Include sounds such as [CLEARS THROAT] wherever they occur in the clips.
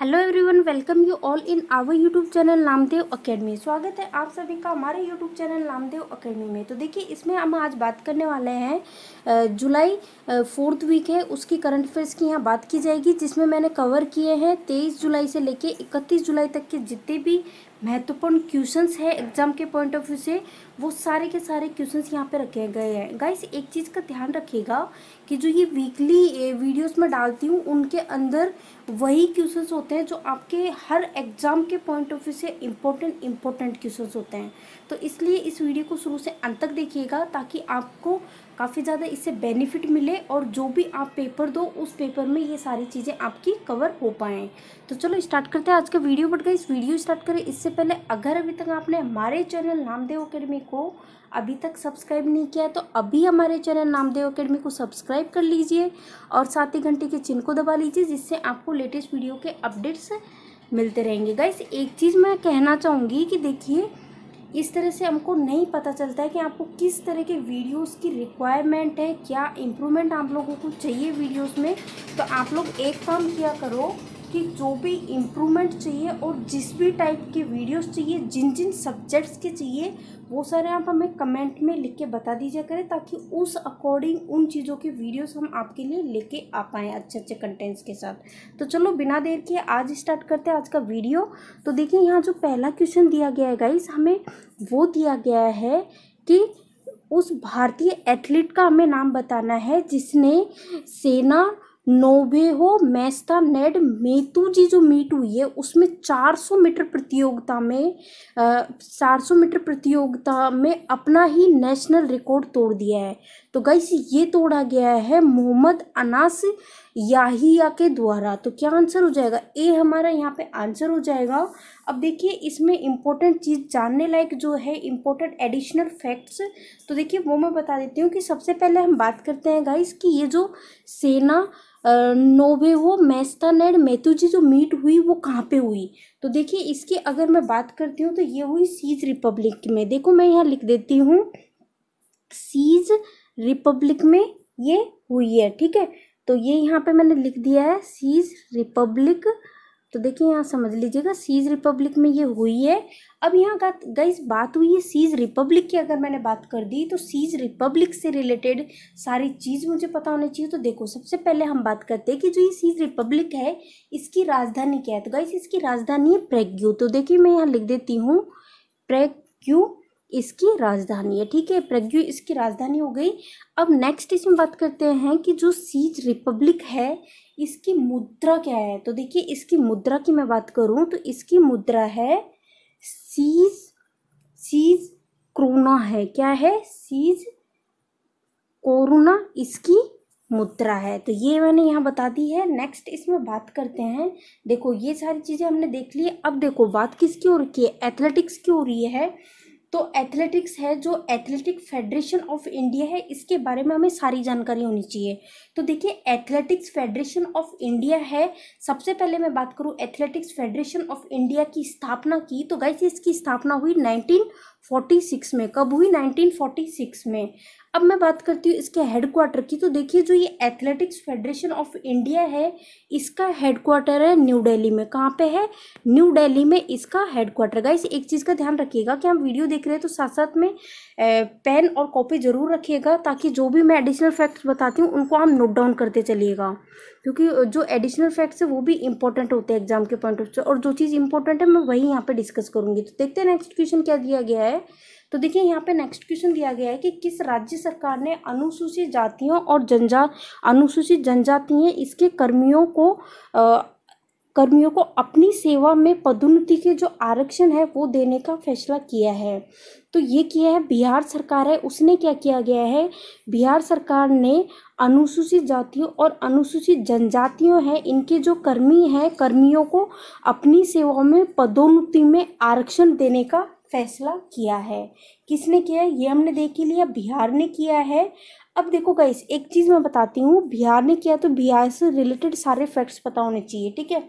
hello everyone welcome you all in our YouTube channel Namdev academy स्वागत है आप सभी का हमारे यूट्यूब चैनल नामदेव अकेडमी में तो देखिए इसमें हम आज बात करने वाले हैं जुलाई फोर्थ वीक है उसकी करंट अफेयर्स की यहाँ बात की जाएगी जिसमें मैंने कवर किए हैं तेईस जुलाई से लेके इकतीस जुलाई तक के जितने भी महत्वपूर्ण क्वेश्चंस है एग्जाम के पॉइंट ऑफ व्यू से वो सारे के सारे क्वेश्चंस यहाँ पे रखे गए हैं गाइस एक चीज़ का ध्यान रखिएगा कि जो ये वीकली वीडियोस में डालती हूँ उनके अंदर वही क्वेश्चंस होते हैं जो आपके हर एग्जाम के पॉइंट ऑफ व्यू से इम्पोर्टेंट इम्पोर्टेंट क्वेश्चंस होते हैं तो इसलिए इस वीडियो को शुरू से अंत तक देखिएगा ताकि आपको काफ़ी ज़्यादा इससे बेनिफिट मिले और जो भी आप पेपर दो उस पेपर में ये सारी चीज़ें आपकी कवर हो पाएँ तो चलो स्टार्ट करते हैं आज का वीडियो बट गई इस वीडियो स्टार्ट करें इससे पहले अगर अभी तक आपने हमारे चैनल नामदेव अकेडमी को अभी तक सब्सक्राइब नहीं किया है तो अभी हमारे चैनल नामदेव अकेडमी को सब्सक्राइब कर लीजिए और साथ ही घंटे के चिन्ह को दबा लीजिए जिससे आपको लेटेस्ट वीडियो के अपडेट्स मिलते रहेंगे गाइस एक चीज़ मैं कहना चाहूँगी कि देखिए इस तरह से हमको नहीं पता चलता है कि आपको किस तरह के वीडियोस की रिक्वायरमेंट है क्या इम्प्रूवमेंट आप लोगों को चाहिए वीडियोस में तो आप लोग एक काम किया करो कि जो भी इम्प्रूवमेंट चाहिए और जिस भी टाइप के वीडियोस चाहिए जिन जिन सब्जेक्ट्स के चाहिए वो सारे आप हमें कमेंट में लिख के बता दीजिए करें ताकि उस अकॉर्डिंग उन चीज़ों के वीडियोस हम आपके लिए लेके आ पाएँ अच्छे अच्छे कंटेंट्स के साथ तो चलो बिना देर के आज स्टार्ट करते हैं आज का वीडियो तो देखिए यहाँ जो पहला क्वेश्चन दिया गया है गाइस हमें वो दिया गया है कि उस भारतीय एथलीट का हमें नाम बताना है जिसने सेना नोवेहो मेतू जी जो मीट हुई है उसमें 400 मीटर प्रतियोगिता में आ, 400 मीटर प्रतियोगिता में अपना ही नेशनल रिकॉर्ड तोड़ दिया है तो गाइस ये तोड़ा गया है मोहम्मद अनास याहिया के द्वारा तो क्या आंसर हो जाएगा ए हमारा यहाँ पे आंसर हो जाएगा अब देखिए इसमें इम्पोर्टेंट चीज़ जानने लायक जो है इम्पोर्टेंट एडिशनल फैक्ट्स तो देखिए वो मैं बता देती हूँ कि सबसे पहले हम बात करते हैं गाइस कि ये जो सेना नोवेवो मैस्तान एंड मैथुजी जो मीट हुई वो कहाँ पे हुई तो देखिए इसकी अगर मैं बात करती हूँ तो ये हुई सीज रिपब्लिक में देखो मैं यहाँ लिख देती हूँ सीज रिपब्लिक में ये हुई है ठीक है तो ये यहाँ पे मैंने लिख दिया है सीज रिपब्लिक तो देखिए यहाँ समझ लीजिएगा सीज रिपब्लिक में ये हुई है अब यहाँ का गई बात हुई है सीज रिपब्लिक की अगर मैंने बात कर दी तो सीज रिपब्लिक से रिलेटेड सारी चीज़ मुझे पता होनी चाहिए तो देखो सबसे पहले हम बात करते हैं कि जो ये सीज रिपब्लिक है इसकी राजधानी क्या है तो गई इसकी राजधानी है प्रेग्यू तो देखिए मैं यहाँ लिख देती हूँ प्रेग्यू इसकी राजधानी है ठीक है प्रज्ञु इसकी राजधानी हो गई अब नेक्स्ट इसमें बात करते हैं कि जो सीज रिपब्लिक है इसकी मुद्रा क्या है तो देखिए इसकी मुद्रा की मैं बात करूं तो इसकी मुद्रा है सीज सीज क्रोना है क्या है सीज कोरोना इसकी मुद्रा है तो ये मैंने यहाँ बता दी है नेक्स्ट इसमें बात करते हैं देखो ये सारी चीज़ें हमने देख ली अब देखो बात किसकी हो रही है एथलेटिक्स की हो रही है तो एथलेटिक्स है जो एथलेटिक फेडरेशन ऑफ इंडिया है इसके बारे में हमें सारी जानकारी होनी चाहिए तो देखिए एथलेटिक्स फेडरेशन ऑफ इंडिया है सबसे पहले मैं बात करूँ एथलेटिक्स फेडरेशन ऑफ इंडिया की स्थापना की तो गई इसकी स्थापना हुई 1946 में कब हुई 1946 में अब मैं बात करती हूँ इसके हेडक्वार्टर की तो देखिए जो ये एथलेटिक्स फेडरेशन ऑफ इंडिया है इसका हेडक्वार्टर है न्यू दिल्ली में कहाँ पे है न्यू दिल्ली में इसका हेडक्वार्टर गाइस एक चीज़ का ध्यान रखिएगा कि हम वीडियो देख रहे हैं तो साथ साथ में पेन और कॉपी ज़रूर रखिएगा ताकि जो भी मैं एडिशनल फैक्ट्स बताती हूँ उनको हम नोट डाउन करते चलिएगा क्योंकि जो एडिशनल फैक्ट्स है वो भी इंपॉर्टेंट होते हैं एग्जाम के पॉइंट ऑफ व्यू और जो चीज़ इंपॉर्टेंट है मैं वही यहाँ पर डिस्कस करूँगी तो देखते हैं नेक्स्ट क्वेश्चन क्या दिया गया है तो देखिए यहाँ पे नेक्स्ट क्वेश्चन दिया गया है कि किस राज्य सरकार ने अनुसूचित जातियों और जनजा अनुसूचित जनजातीय इसके कर्मियों को आ, कर्मियों को अपनी सेवा में पदोन्नति के जो आरक्षण है वो देने का फैसला किया है तो ये किया है बिहार सरकार है उसने क्या किया गया है बिहार सरकार ने अनुसूचित जातियों और अनुसूचित जनजातियों हैं इनके जो कर्मी हैं कर्मियों को अपनी सेवाओं में पदोन्नति में आरक्षण देने का फैसला किया है किसने किया है ये हमने देख ही लिया बिहार ने किया है अब देखो गाइस एक चीज़ मैं बताती हूँ बिहार ने किया तो बिहार से रिलेटेड सारे फैक्ट्स पता होने चाहिए ठीक है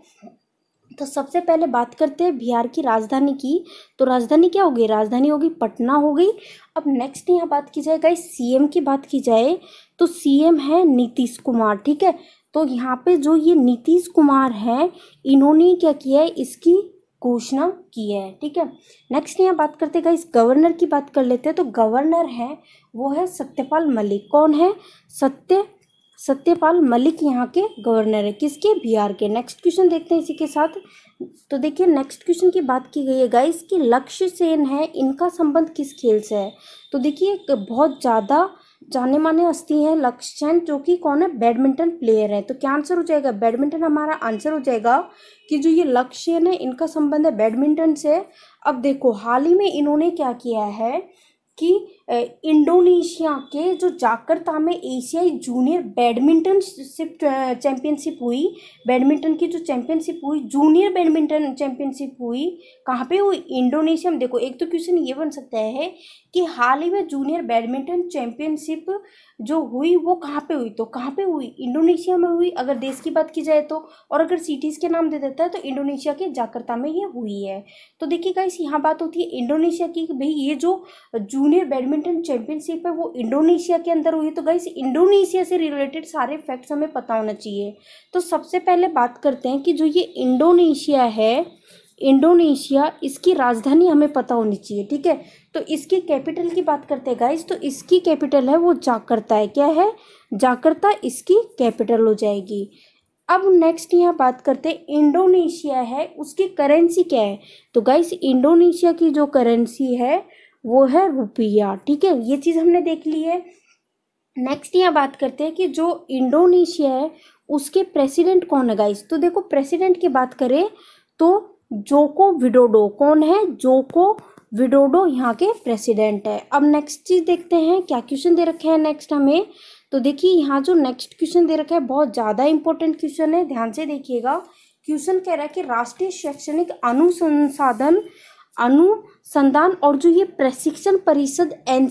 तो सबसे पहले बात करते हैं बिहार की राजधानी की तो राजधानी क्या होगी राजधानी होगी पटना हो गई अब नेक्स्ट यहाँ बात की जाए गाइस सी की बात की जाए तो सी है नीतीश कुमार ठीक है तो यहाँ पे जो ये नीतीश कुमार हैं इन्होंने क्या किया है इसकी घोषणा की है ठीक है नेक्स्ट यहाँ बात करते हैं इस गवर्नर की बात कर लेते हैं तो गवर्नर है वो है सत्यपाल मलिक कौन है सत्य सत्यपाल मलिक यहाँ के गवर्नर है किसके बिहार के नेक्स्ट क्वेश्चन देखते हैं इसी के साथ तो देखिए नेक्स्ट क्वेश्चन की बात की गई है गाइस कि लक्ष्य सेन है इनका संबंध किस खेल से है तो देखिए बहुत ज़्यादा जाने माने हस्ती हैं लक्ष्यन जो कि कौन है बैडमिंटन प्लेयर हैं तो क्या आंसर हो जाएगा बैडमिंटन हमारा आंसर हो जाएगा कि जो ये लक्ष्यन है इनका संबंध है बैडमिंटन से अब देखो हाल ही में इन्होंने क्या किया है कि इंडोनेशिया के जो जाकर्ता में एशियाई जूनियर बैडमिंटन चैम्पियनशिप हुई बैडमिंटन की जो चैम्पियनशिप हुई जूनियर बैडमिंटन चैम्पियनशिप हुई कहाँ पे हुई इंडोनेशिया में देखो एक तो क्वेश्चन ये बन सकता है कि हाल ही में जूनियर बैडमिंटन चैम्पियनशिप जो हुई वो कहाँ पे हुई तो कहाँ पे हुई इंडोनेशिया में हुई अगर देश की बात की जाए तो और अगर सिटीज़ के नाम दे देता है तो इंडोनेशिया के जाकर्ता में ये हुई है तो देखिए गाइस यहाँ बात होती है इंडोनेशिया की भाई ये जो जूनियर बैडमिंटन बैडमिंटन चैंपियनशिप है वो इंडोनेशिया के अंदर हुई है तो गाइस इंडोनेशिया से रिलेटेड सारे फैक्ट्स हमें पता होना चाहिए तो सबसे पहले बात करते हैं कि जो ये इंडोनेशिया है इंडोनेशिया इसकी राजधानी हमें पता होनी चाहिए ठीक है तो इसकी कैपिटल की बात करते हैं गाइस तो इसकी कैपिटल है वो जाकर्ता है क्या है जाकर्ता इसकी कैपिटल हो जाएगी अब नेक्स्ट यहाँ बात करते हैं इंडोनेशिया है उसकी करेंसी क्या है तो गाइस इंडोनेशिया की जो करेंसी है वो है रुपया ठीक है ये चीज़ हमने देख ली है नेक्स्ट यहाँ बात करते हैं कि जो इंडोनेशिया है उसके प्रेसिडेंट कौन है गाइस तो देखो प्रेसिडेंट की बात करें तो जोको विडोडो कौन है जोको विडोडो यहाँ के प्रेसिडेंट है अब नेक्स्ट चीज़ देखते हैं क्या क्वेश्चन दे रखे हैं नेक्स्ट हमें तो देखिए यहाँ जो नेक्स्ट क्वेश्चन दे रखा है बहुत ज़्यादा इंपॉर्टेंट क्वेश्चन है ध्यान से देखिएगा क्वेश्चन कह रहा है कि राष्ट्रीय शैक्षणिक अनुसंसाधन अनुसंधान और जो ये प्रशिक्षण परिषद एन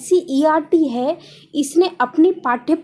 e है इसने अपनी पाठ्य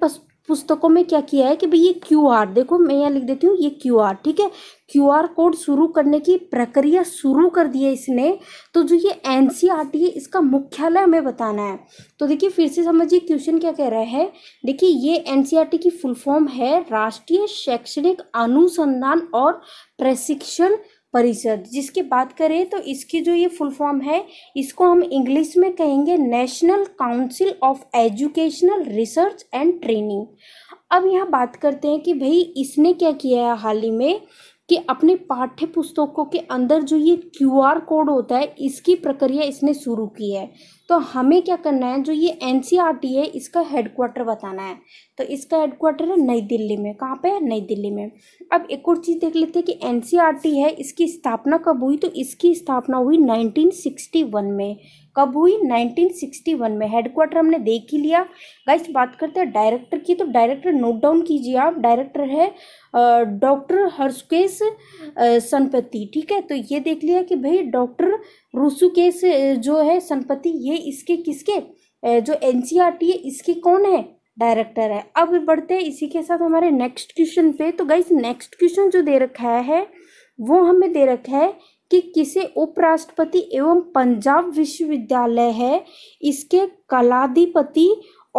पुस्तकों में क्या किया है कि भाई ये क्यू आर देखो मैं यहाँ लिख देती हूँ ये क्यू आर ठीक है क्यू आर कोड शुरू करने की प्रक्रिया शुरू कर दी है इसने तो जो ये एन e है इसका मुख्यालय हमें बताना है तो देखिए फिर से समझिए क्वेश्चन क्या कह रहा है देखिए ये एन e की फुल फॉर्म है राष्ट्रीय शैक्षणिक अनुसंधान और प्रशिक्षण परिषद जिसकी बात करें तो इसकी जो ये फुल फॉर्म है इसको हम इंग्लिश में कहेंगे national council of educational research and training अब यहाँ बात करते हैं कि भाई इसने क्या किया है हाल ही में कि अपने पाठ्य पुस्तकों के अंदर जो ये क्यू आर कोड होता है इसकी प्रक्रिया इसने शुरू की है तो हमें क्या करना है जो ये एन सी आर टी है इसका हेडक्वार्टर बताना है तो इसका हेडक्वार्टर है नई दिल्ली में कहाँ पे है नई दिल्ली में अब एक और चीज़ देख लेते हैं कि एन सी आर टी है इसकी स्थापना कब हुई तो इसकी स्थापना हुई नाइनटीन सिक्सटी वन में कब हुई 1961 में हेडक्वार्टर हमने देख ही लिया गाइस बात करते हैं डायरेक्टर की तो डायरेक्टर नोट डाउन कीजिए आप डायरेक्टर है डॉक्टर हर्षकेश सनपति ठीक है तो ये देख लिया कि भाई डॉक्टर रुसुकेश जो है सनपति ये इसके किसके जो एन e है इसके कौन है डायरेक्टर है अब बढ़ते हैं इसी के साथ हमारे नेक्स्ट क्वेश्चन पे तो गाइस नेक्स्ट क्वेश्चन जो दे रखा है वो हमें दे रखा है कि किसे उपराष्ट्रपति एवं पंजाब विश्वविद्यालय है इसके कलाधिपति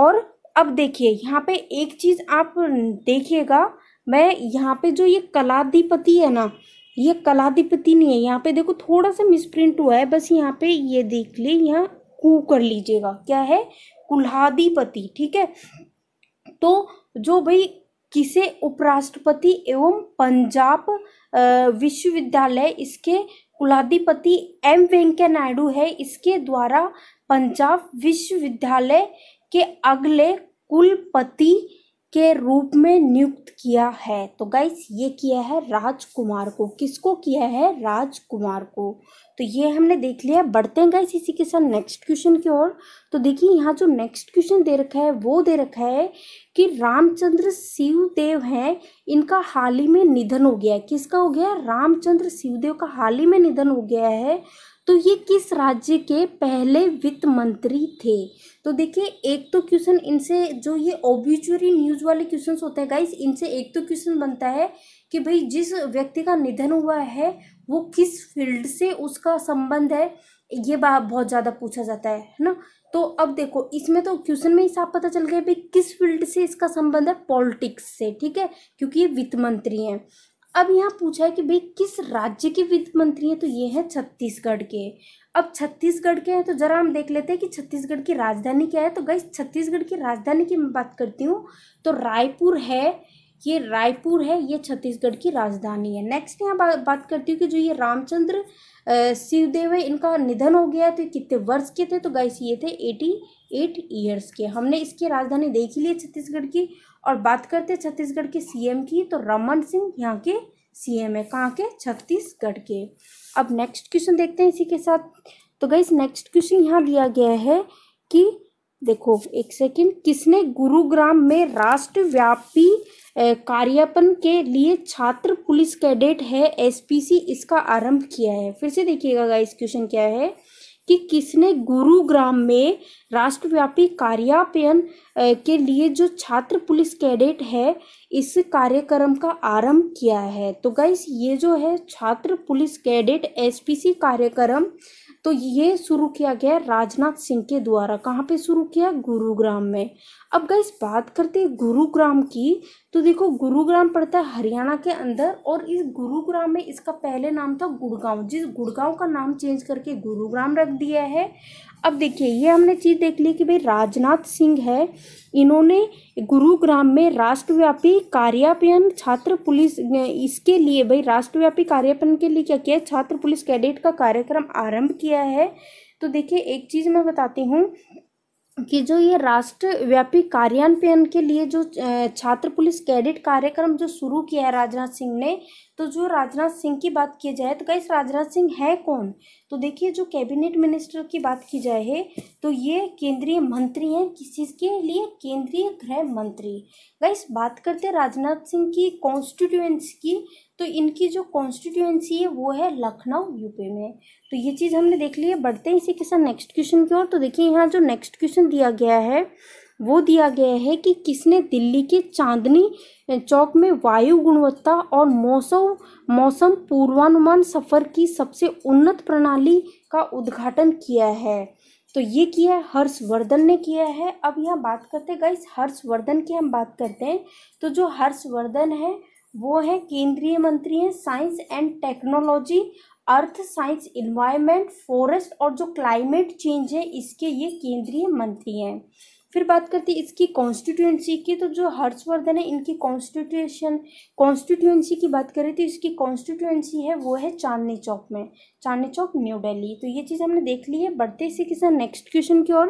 और अब देखिए यहाँ पे एक चीज़ आप देखिएगा मैं यहाँ पे जो ये कलाधिपति है ना ये कलाधिपति नहीं है यहाँ पे देखो थोड़ा सा मिसप्रिंट हुआ है बस यहाँ पे ये देख ली यहाँ कू कर लीजिएगा क्या है कुल्हाधिपति ठीक है तो जो भाई किसे उपराष्ट्रपति एवं पंजाब विश्वविद्यालय इसके कुलाधिपति एम वेंकैया नायडू है इसके द्वारा पंजाब विश्वविद्यालय के अगले कुलपति के रूप में नियुक्त किया है तो गाइस ये किया है राजकुमार को किसको किया है राजकुमार को तो ये हमने देख लिया बढ़ते हैं गाइस इसी के साथ नेक्स्ट क्वेश्चन की ओर तो देखिए यहाँ जो नेक्स्ट क्वेश्चन दे रखा है वो दे रखा है कि रामचंद्र शिवदेव हैं इनका हाल ही में निधन हो गया है किसका हो गया रामचंद्र शिवदेव का हाल ही में निधन हो गया है तो ये किस राज्य के पहले वित्त मंत्री थे तो देखिए एक तो क्वेश्चन इनसे जो ये ओब्यूचुरी न्यूज़ वाले क्वेश्चन होते हैं गाइस इनसे एक तो क्वेश्चन बनता है कि भाई जिस व्यक्ति का निधन हुआ है वो किस फील्ड से उसका संबंध है ये बात बहुत ज़्यादा पूछा जाता है ना तो अब देखो इसमें तो क्वेश्चन में ही साफ पता चल गया भाई किस फील्ड से इसका संबंध है पॉलिटिक्स से ठीक है क्योंकि ये वित्त मंत्री हैं अब यहाँ पूछा है कि भाई किस राज्य के वित्त मंत्री हैं तो ये हैं छत्तीसगढ़ के अब छत्तीसगढ़ के हैं तो ज़रा हम देख लेते हैं कि छत्तीसगढ़ की राजधानी क्या है तो गई छत्तीसगढ़ की राजधानी की मैं बात करती हूँ तो रायपुर है ये रायपुर है ये छत्तीसगढ़ की राजधानी है नेक्स्ट यहाँ बा, बात करती हूँ कि जो ये रामचंद्र शिवदेव है इनका निधन हो गया तो कितने वर्ष के थे तो गाइस ये थे एटी एट ईयर्स के हमने इसकी राजधानी देखी ली है छत्तीसगढ़ की और बात करते छत्तीसगढ़ के सीएम की तो रमन सिंह यहाँ के सीएम है कहाँ के छत्तीसगढ़ के अब नेक्स्ट क्वेश्चन देखते हैं इसी के साथ तो गई नेक्स्ट क्वेश्चन यहाँ दिया गया है कि देखो एक सेकेंड किसने गुरुग्राम में राष्ट्रव्यापी कार्यापन के लिए छात्र पुलिस कैडेट है एसपीसी इसका आरंभ किया है फिर से देखिएगा इस क्वेश्चन क्या है कि किसने गुरुग्राम में राष्ट्रव्यापी कार्यापयन के लिए जो छात्र पुलिस कैडेट है इस कार्यक्रम का आरंभ किया है तो गाइस ये जो है छात्र पुलिस कैडेट एसपीसी कार्यक्रम तो ये शुरू किया गया राजनाथ सिंह के द्वारा कहाँ पे शुरू किया गुरुग्राम में अब गई बात करते हैं गुरुग्राम की तो देखो गुरुग्राम पड़ता है हरियाणा के अंदर और इस गुरुग्राम में इसका पहले नाम था गुड़गांव जिस गुड़गांव का नाम चेंज करके गुरुग्राम रख दिया है अब देखिए ये हमने चीज़ देख ली कि भाई राजनाथ सिंह है इन्होंने गुरुग्राम में राष्ट्रव्यापी कार्यापयन छात्र पुलिस इसके लिए भाई राष्ट्रव्यापी कार्यापयन के लिए क्या किया छात्र पुलिस कैडेट का कार्यक्रम आरंभ किया है तो देखिए एक चीज़ मैं बताती हूँ कि जो ये राष्ट्रव्यापी कार्यान्वयन के लिए जो छात्र पुलिस कैडेट कार्यक्रम जो शुरू किया है राजनाथ सिंह ने तो जो राजनाथ सिंह की बात की जाए तो कैसे राजनाथ सिंह है कौन तो देखिए जो कैबिनेट मिनिस्टर की बात की जाए है तो ये केंद्रीय मंत्री हैं किस चीज़ के लिए केंद्रीय गृह मंत्री गई बात करते हैं राजनाथ सिंह की कॉन्स्टिट्यूएंस की तो इनकी जो कॉन्स्टिट्यूएंसी है वो है लखनऊ यूपी में तो ये चीज़ हमने देख ली है बढ़ते हैं इसी के साथ नेक्स्ट क्वेश्चन की ओर तो देखिए यहाँ जो नेक्स्ट क्वेश्चन दिया गया है वो दिया गया है कि किसने दिल्ली के चांदनी चौक में वायु गुणवत्ता और मौसम मौसम पूर्वानुमान सफ़र की सबसे उन्नत प्रणाली का उद्घाटन किया है तो ये किया है हर्षवर्धन ने किया है अब यहाँ बात करते हैं इस हर्षवर्धन की हम बात करते हैं तो जो हर्षवर्धन है वो है केंद्रीय मंत्री हैं science and technology earth science environment forest और जो क्लाइमेट चेंज है इसके ये केंद्रीय मंत्री हैं फिर बात करते हैं इसकी कॉन्स्टिट्यूएंसी की तो जो हर्षवर्धन है इनकी कॉन्स्टिट्यूशन कॉन्स्टिट्यूएंसी की बात करें तो इसकी कॉन्स्टिट्यूएंसी है वो है चांदनी चौक में चांदनी चौक न्यू दिल्ली तो ये चीज़ हमने देख ली है बढ़ते से किसान नेक्स्ट क्वेश्चन की ओर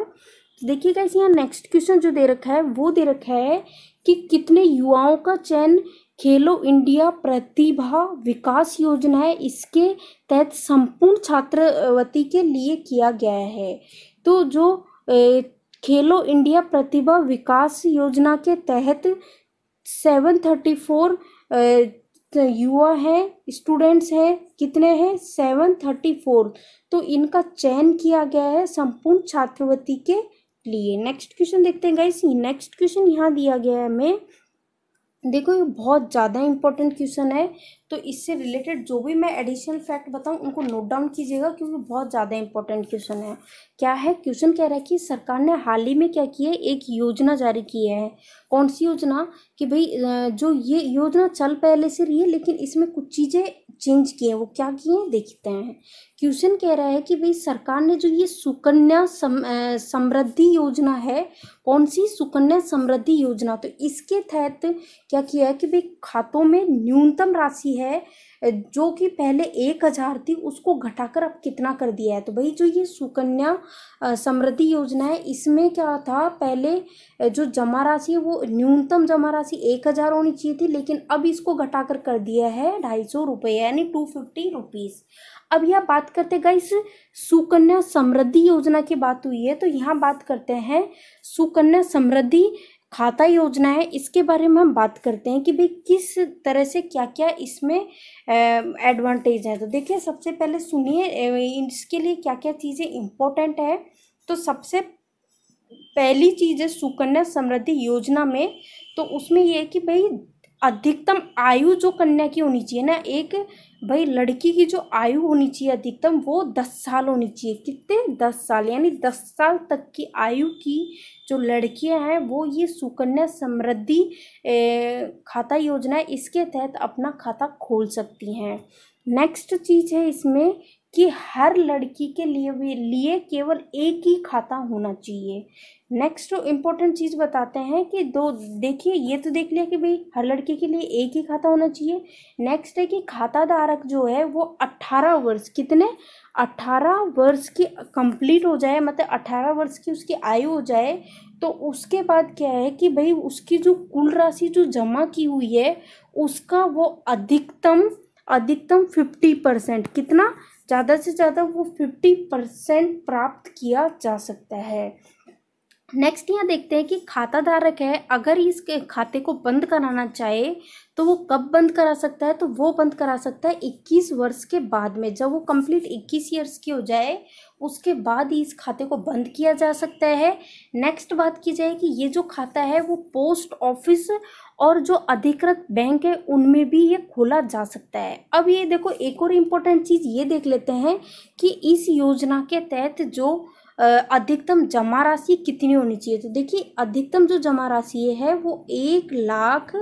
तो देखिएगा इस यहाँ नेक्स्ट क्वेश्चन जो दे रखा है वो दे रखा है कि कितने युवाओं का चयन खेलो इंडिया प्रतिभा विकास योजना है इसके तहत संपूर्ण छात्रवृत्ति के लिए किया गया है तो जो खेलो इंडिया प्रतिभा विकास योजना के तहत सेवन थर्टी फोर युवा है स्टूडेंट्स है कितने हैं सेवन थर्टी फोर तो इनका चयन किया गया है संपूर्ण छात्रवृत्ति के लिए नेक्स्ट क्वेश्चन देखते हैं गाइस नेक्स्ट क्वेश्चन यहाँ दिया गया है हमें देखो ये बहुत ज़्यादा इंपॉर्टेंट क्वेश्चन है तो इससे रिलेटेड जो भी मैं एडिशनल फैक्ट बताऊं उनको नोट डाउन कीजिएगा क्योंकि बहुत ज़्यादा इंपॉर्टेंट क्वेश्चन है क्या है क्वेश्चन कह रहा है कि सरकार ने हाल ही में क्या किया है एक योजना जारी की है कौन सी योजना कि भाई जो ये योजना चल पहले से रही है लेकिन इसमें कुछ चीज़ें चेंज किए वो क्या किए देखते हैं क्वेश्चन कह रहा है कि भाई सरकार ने जो ये सुकन्या सम, समृद्धि योजना है कौन सी सुकन्या समृद्धि योजना तो इसके तहत क्या किया है कि भाई खातों में न्यूनतम राशि है जो कि पहले एक हज़ार थी उसको घटाकर अब कितना कर दिया है तो भाई जो ये सुकन्या समृद्धि योजना है इसमें क्या था पहले जो जमा राशि है वो न्यूनतम जमा राशि एक हज़ार होनी चाहिए थी लेकिन अब इसको घटाकर कर दिया है ढाई सौ रुपये यानी टू फिफ्टी रुपीज़ अब यह बात करते गाइस सुकन्या समृद्धि योजना की बात हुई है तो यहाँ बात करते हैं सुकन्या समृद्धि खाता योजना है इसके बारे में हम बात करते हैं कि भाई किस तरह से क्या क्या इसमें एडवांटेज है तो देखिए सबसे पहले सुनिए इसके लिए क्या क्या चीज़ें इम्पोर्टेंट है तो सबसे पहली चीज़ है सुकन्या समृद्धि योजना में तो उसमें यह है कि भाई अधिकतम आयु जो कन्या की होनी चाहिए ना एक भाई लड़की की जो आयु होनी चाहिए अधिकतम वो दस साल होनी चाहिए कितने दस साल यानी दस साल तक की आयु की जो लड़कियां हैं वो ये सुकन्या समृद्धि खाता योजना इसके तहत अपना खाता खोल सकती हैं नेक्स्ट चीज़ है इसमें कि हर लड़की के लिए लिए केवल एक ही खाता होना चाहिए नेक्स्ट इम्पोर्टेंट चीज़ बताते हैं कि दो देखिए ये तो देख लिया कि भाई हर लड़के के लिए एक ही खाता होना चाहिए नेक्स्ट है कि खाता धारक जो है वो अट्ठारह वर्ष कितने अट्ठारह वर्ष की कंप्लीट हो जाए मतलब अट्ठारह वर्ष की उसकी आयु हो जाए तो उसके बाद क्या है कि भाई उसकी जो कुल राशि जो जमा की हुई है उसका वो अधिकतम अधिकतम फिफ्टी परसेंट कितना ज़्यादा से ज़्यादा वो फिफ्टी परसेंट प्राप्त किया जा सकता है नेक्स्ट यहाँ देखते हैं कि खाता धारक है अगर इस खाते को बंद कराना चाहे तो वो कब बंद करा सकता है तो वो बंद करा सकता है 21 वर्ष के बाद में जब वो कंप्लीट 21 ईयर्स की हो जाए उसके बाद ही इस खाते को बंद किया जा सकता है नेक्स्ट बात की जाए कि ये जो खाता है वो पोस्ट ऑफिस और जो अधिकृत बैंक है उनमें भी ये खोला जा सकता है अब ये देखो एक और इम्पोर्टेंट चीज़ ये देख लेते हैं कि इस योजना के तहत जो अधिकतम जमा राशि कितनी होनी चाहिए तो देखिए अधिकतम जो जमा राशि है वो एक लाख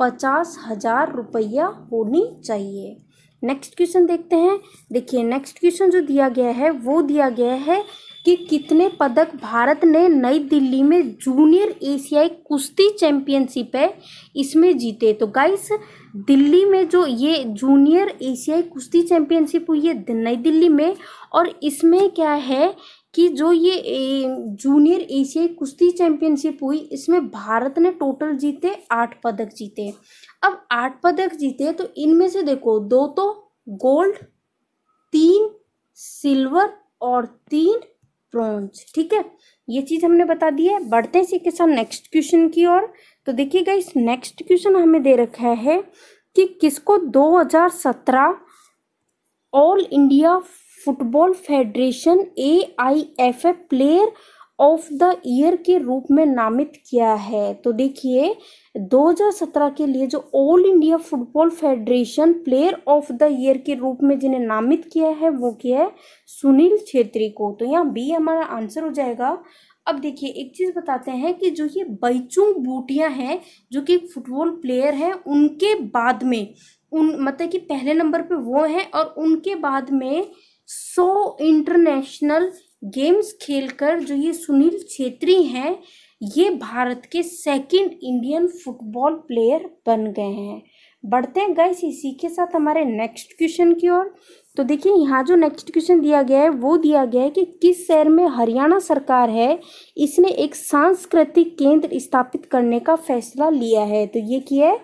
पचास हजार रुपया होनी चाहिए नेक्स्ट क्वेश्चन देखते हैं देखिए नेक्स्ट क्वेश्चन जो दिया गया है वो दिया गया है कि कितने पदक भारत ने नई दिल्ली में जूनियर एशियाई कुश्ती चैंपियनशिप है इसमें जीते तो गाइस दिल्ली में जो ये जूनियर एशियाई कुश्ती चैंपियनशिप हुई है नई दिल्ली में और इसमें क्या है कि जो ये जूनियर एशियाई कुश्ती चैंपियनशिप हुई इसमें भारत ने टोटल जीते आठ पदक जीते अब आठ पदक जीते तो इनमें से देखो दो तो गोल्ड तीन सिल्वर और तीन ब्रॉन्ज ठीक है ये चीज़ हमने बता दी है बढ़ते हैं इसी के साथ नेक्स्ट क्वेश्चन की ओर तो देखिएगा इस नेक्स्ट क्वेश्चन हमें दे रखा है कि किसको 2017 All India Football Federation A I F F player of the year के रूप में नामित किया है तो देखिए 2017 के लिए जो All India Football Federation player of the year के रूप में जिन्हें नामित किया है वो किया है सुनील छेत्री को तो यहाँ बी हमारा आंसर हो जाएगा अब देखिए एक चीज़ बताते हैं कि जो ये बैचू बूटियाँ हैं जो कि फुटबॉल प्लेयर हैं उनके बाद में उन मतलब कि पहले नंबर पे वो हैं और उनके बाद में सौ इंटरनेशनल गेम्स खेलकर जो ये सुनील छेत्री हैं ये भारत के सेकंड इंडियन फुटबॉल प्लेयर बन गए हैं बढ़ते हैं गाइस इसी के साथ हमारे नेक्स्ट क्वेश्चन की ओर तो देखिए यहाँ जो नेक्स्ट क्वेश्चन दिया गया है वो दिया गया है कि किस शहर में हरियाणा सरकार है इसने एक सांस्कृतिक केंद्र स्थापित करने का फैसला लिया है तो ये किया है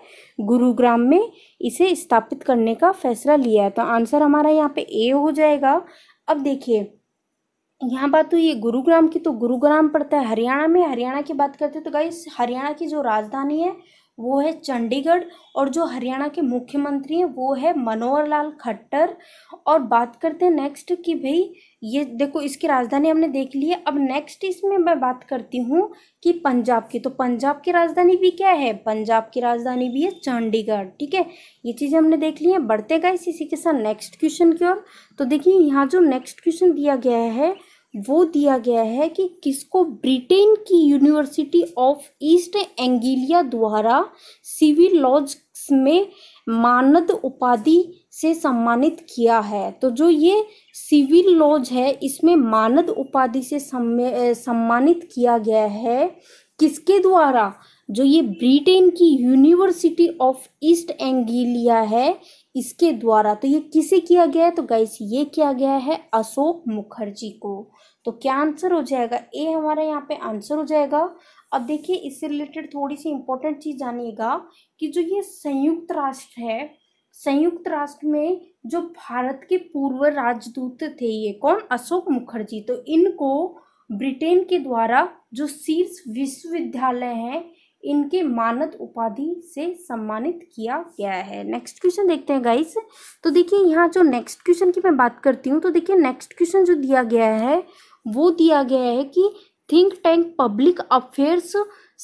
गुरुग्राम में इसे स्थापित करने का फैसला लिया है तो आंसर हमारा यहाँ पे ए हो जाएगा अब देखिए यहाँ बात तो ये गुरुग्राम की तो गुरुग्राम पड़ता है हरियाणा में हरियाणा की बात करते हैं तो गाइस हरियाणा की जो राजधानी है वो है चंडीगढ़ और जो हरियाणा के मुख्यमंत्री हैं वो है मनोहर लाल खट्टर और बात करते हैं नेक्स्ट कि भाई ये देखो इसकी राजधानी हमने देख ली है अब नेक्स्ट इसमें मैं बात करती हूँ कि पंजाब की तो पंजाब की राजधानी भी क्या है पंजाब की राजधानी भी है चंडीगढ़ ठीक है ये चीज़ें हमने देख ली है बढ़ते गए इसी के साथ नेक्स्ट क्वेश्चन की ओर तो देखिए यहाँ जो नेक्स्ट क्वेश्चन दिया गया है वो दिया गया है कि किसको ब्रिटेन की यूनिवर्सिटी ऑफ ईस्ट एंगीलिया द्वारा सिविल लॉज में मानद उपाधि से सम्मानित किया है तो जो ये सिविल लॉज है इसमें मानद उपाधि से सम्मानित किया गया है किसके द्वारा जो ये ब्रिटेन की यूनिवर्सिटी ऑफ ईस्ट एंगलिया है इसके द्वारा तो ये किसे किया गया है तो गाइस ये किया गया है अशोक मुखर्जी को तो क्या आंसर हो जाएगा ए हमारा यहाँ पे आंसर हो जाएगा अब देखिए इससे रिलेटेड थोड़ी सी इंपॉर्टेंट चीज़ जानिएगा कि जो ये संयुक्त राष्ट्र है संयुक्त राष्ट्र में जो भारत के पूर्व राजदूत थे ये कौन अशोक मुखर्जी तो इनको ब्रिटेन के द्वारा जो शीर्ष विश्वविद्यालय हैं इनके मानद उपाधि से सम्मानित किया गया है नेक्स्ट क्वेश्चन देखते हैं गाइस तो देखिए यहाँ जो नेक्स्ट क्वेश्चन की मैं बात करती हूँ तो देखिए नेक्स्ट क्वेश्चन जो दिया गया है वो दिया गया है कि think tank public affairs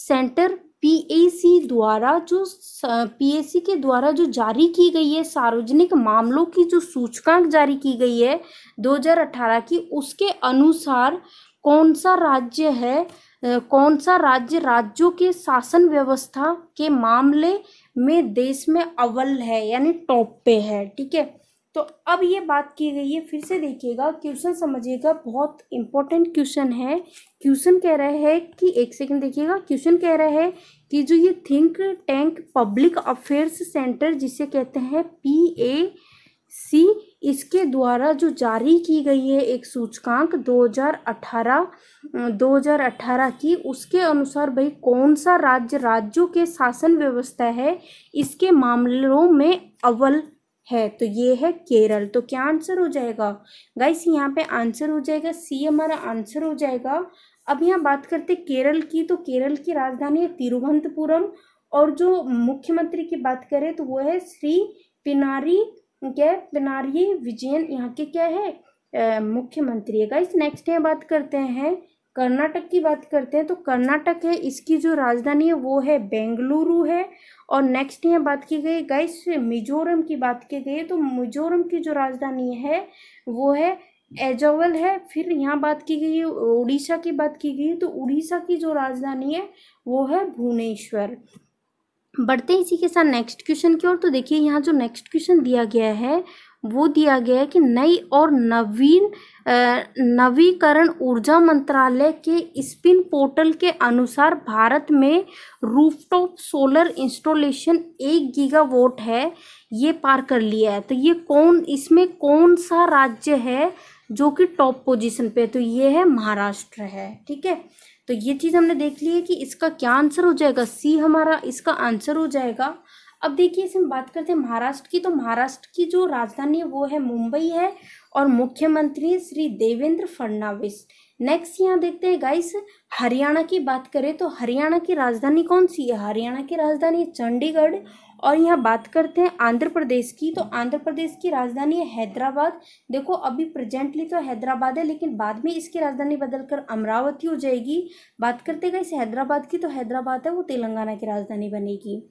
centre PAC द्वारा जो पीएसी के द्वारा जो जारी की गई है सार्वजनिक मामलों की जो सूचकांक जारी की गई है 2018 की उसके अनुसार कौन सा राज्य है कौन सा राज्य राज्यों के शासन व्यवस्था के मामले में देश में अव्वल है यानी टॉप पे है ठीक है तो अब ये बात की गई है फिर से देखिएगा क्वेश्चन समझिएगा बहुत इंपॉर्टेंट क्वेश्चन है क्वेश्चन कह रहा है कि एक सेकंड देखिएगा क्वेश्चन कह रहा है कि जो ये think tank public affairs centre जिसे कहते हैं पी ए सी इसके द्वारा जो जारी की गई है एक सूचकांक 2018 2018 की उसके अनुसार भाई कौन सा राज्य राज्यों के शासन व्यवस्था है इसके मामलों में अव्वल है तो ये है केरल तो क्या आंसर हो जाएगा गाइस यहाँ पे आंसर हो जाएगा सी हमारा आंसर हो जाएगा अब यहाँ बात करते केरल की तो केरल की राजधानी है तिरुवनंतपुरम और जो मुख्यमंत्री की बात करें तो वो है श्री पिनारी क्या है पिनारी विजयन यहाँ के क्या है मुख्यमंत्री है गाइस नेक्स्ट यहाँ बात करते हैं कर्नाटक की बात करते हैं तो कर्नाटक है इसकी जो राजधानी है वो है बेंगलुरु है और नेक्स्ट यहाँ बात की गई गाइस मिजोरम की बात की गई तो मिजोरम की जो राजधानी है वो है एजवल है फिर यहाँ बात की गई उड़ीसा की बात की गई तो उड़ीसा की जो राजधानी है वो है भुवनेश्वर बढ़ते हैं इसी के साथ नेक्स्ट क्वेश्चन की ओर तो देखिए यहाँ जो नेक्स्ट क्वेश्चन दिया गया है वो दिया गया है कि नई और नवीन नवीकरण ऊर्जा मंत्रालय के स्पिन पोर्टल के अनुसार भारत में रूफटॉप सोलर इंस्टॉलेशन एक गीगावाट है ये पार कर लिया है तो ये कौन इसमें कौन सा राज्य है जो कि टॉप पोजीशन पे तो ये है महाराष्ट्र है ठीक है तो ये चीज़ हमने देख ली है कि इसका क्या आंसर हो जाएगा सी हमारा इसका आंसर हो जाएगा अब देखिए इसमें बात करते हैं महाराष्ट्र की तो महाराष्ट्र की जो राजधानी है वो है मुंबई है और मुख्यमंत्री श्री देवेंद्र फडणवीस नेक्स्ट यहाँ देखते हैं गाइस हरियाणा की बात करें तो हरियाणा की राजधानी कौन सी है हरियाणा की राजधानी चंडीगढ़ और यहाँ बात करते हैं आंध्र प्रदेश की तो आंध्र प्रदेश की राजधानी है हैदराबाद देखो अभी प्रेजेंटली तो हैदराबाद है लेकिन बाद में इसकी राजधानी बदलकर अमरावती हो जाएगी बात करते गाइस हैदराबाद की तो हैदराबाद है वो तेलंगाना की राजधानी बनेगी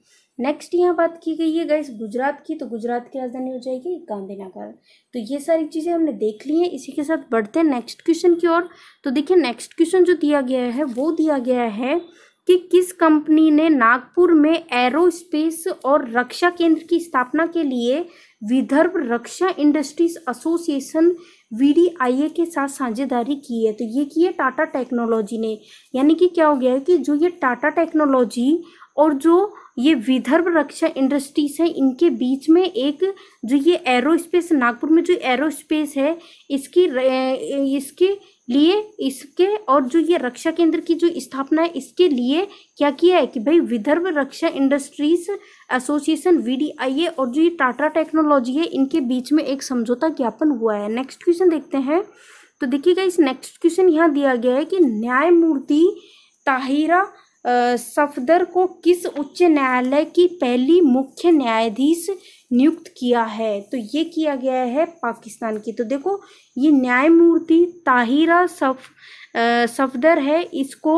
नेक्स्ट यहाँ बात की गई है गाइस गुजरात की तो गुजरात की राजधानी हो जाएगी गांधीनगर तो ये सारी चीज़ें हमने देख ली हैं इसी के साथ बढ़ते हैं नेक्स्ट क्वेश्चन की ओर तो देखिए नेक्स्ट क्वेश्चन जो दिया गया है वो दिया गया है कि किस कंपनी ने नागपुर में एरोस्पेस और रक्षा केंद्र की स्थापना के लिए Vidarbha Raksha industries association VDIA के साथ साझेदारी की है तो ये की है टाटा टेक्नोलॉजी ने यानी कि क्या हो गया है कि जो ये टाटा टेक्नोलॉजी और जो ये विदर्भ रक्षा इंडस्ट्रीज है इनके बीच में एक जो ये एरोस्पेस नागपुर में जो एरोस्पेस है इसकी इसके लिए इसके और जो ये रक्षा केंद्र की जो स्थापना है इसके लिए क्या किया है कि भाई Vidarbha Raksha industries association VDIA और जो ये टाटा टेक्नोलॉजी है इनके बीच में एक समझौता ज्ञापन हुआ है नेक्स्ट क्वेश्चन देखते हैं तो देखिएगा इस नेक्स्ट क्वेश्चन यहाँ दिया गया है कि न्यायमूर्ति ताहिरा सफदर को किस उच्च न्यायालय की पहली मुख्य न्यायाधीश नियुक्त किया है तो ये किया गया है पाकिस्तान की तो देखो ये न्यायमूर्ति ताहिरा सफ सफदर है इसको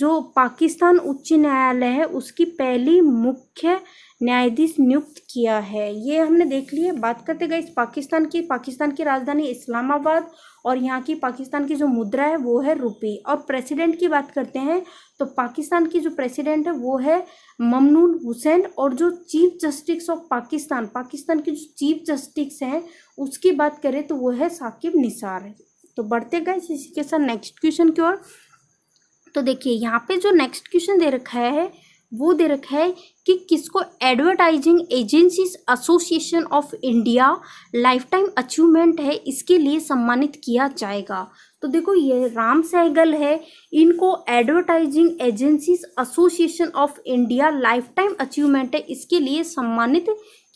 जो पाकिस्तान उच्च न्यायालय है उसकी पहली मुख्य न्यायाधीश नियुक्त किया है ये हमने देख लिया बात करते गए इस पाकिस्तान की पाकिस्तान की राजधानी इस्लामाबाद और यहाँ की पाकिस्तान की जो मुद्रा है वो है रुपी और प्रेसिडेंट की बात करते हैं तो पाकिस्तान की जो प्रेसिडेंट है वो है ममनून हुसैन और जो chief justice of Pakistan Pakistan की जो चीफ जस्टिस हैं उसकी बात करें तो वो है साकिब निसार है तो बढ़ते गए इसी के साथ नेक्स्ट क्वेश्चन की ओर तो देखिए यहाँ पे जो नेक्स्ट क्वेश्चन दे रखा है वो दे रखा है कि किसको advertising agencies association of India life time achievement है इसके लिए सम्मानित किया जाएगा तो देखो ये राम सहगल है इनको advertising agencies association of India life time achievement है इसके लिए सम्मानित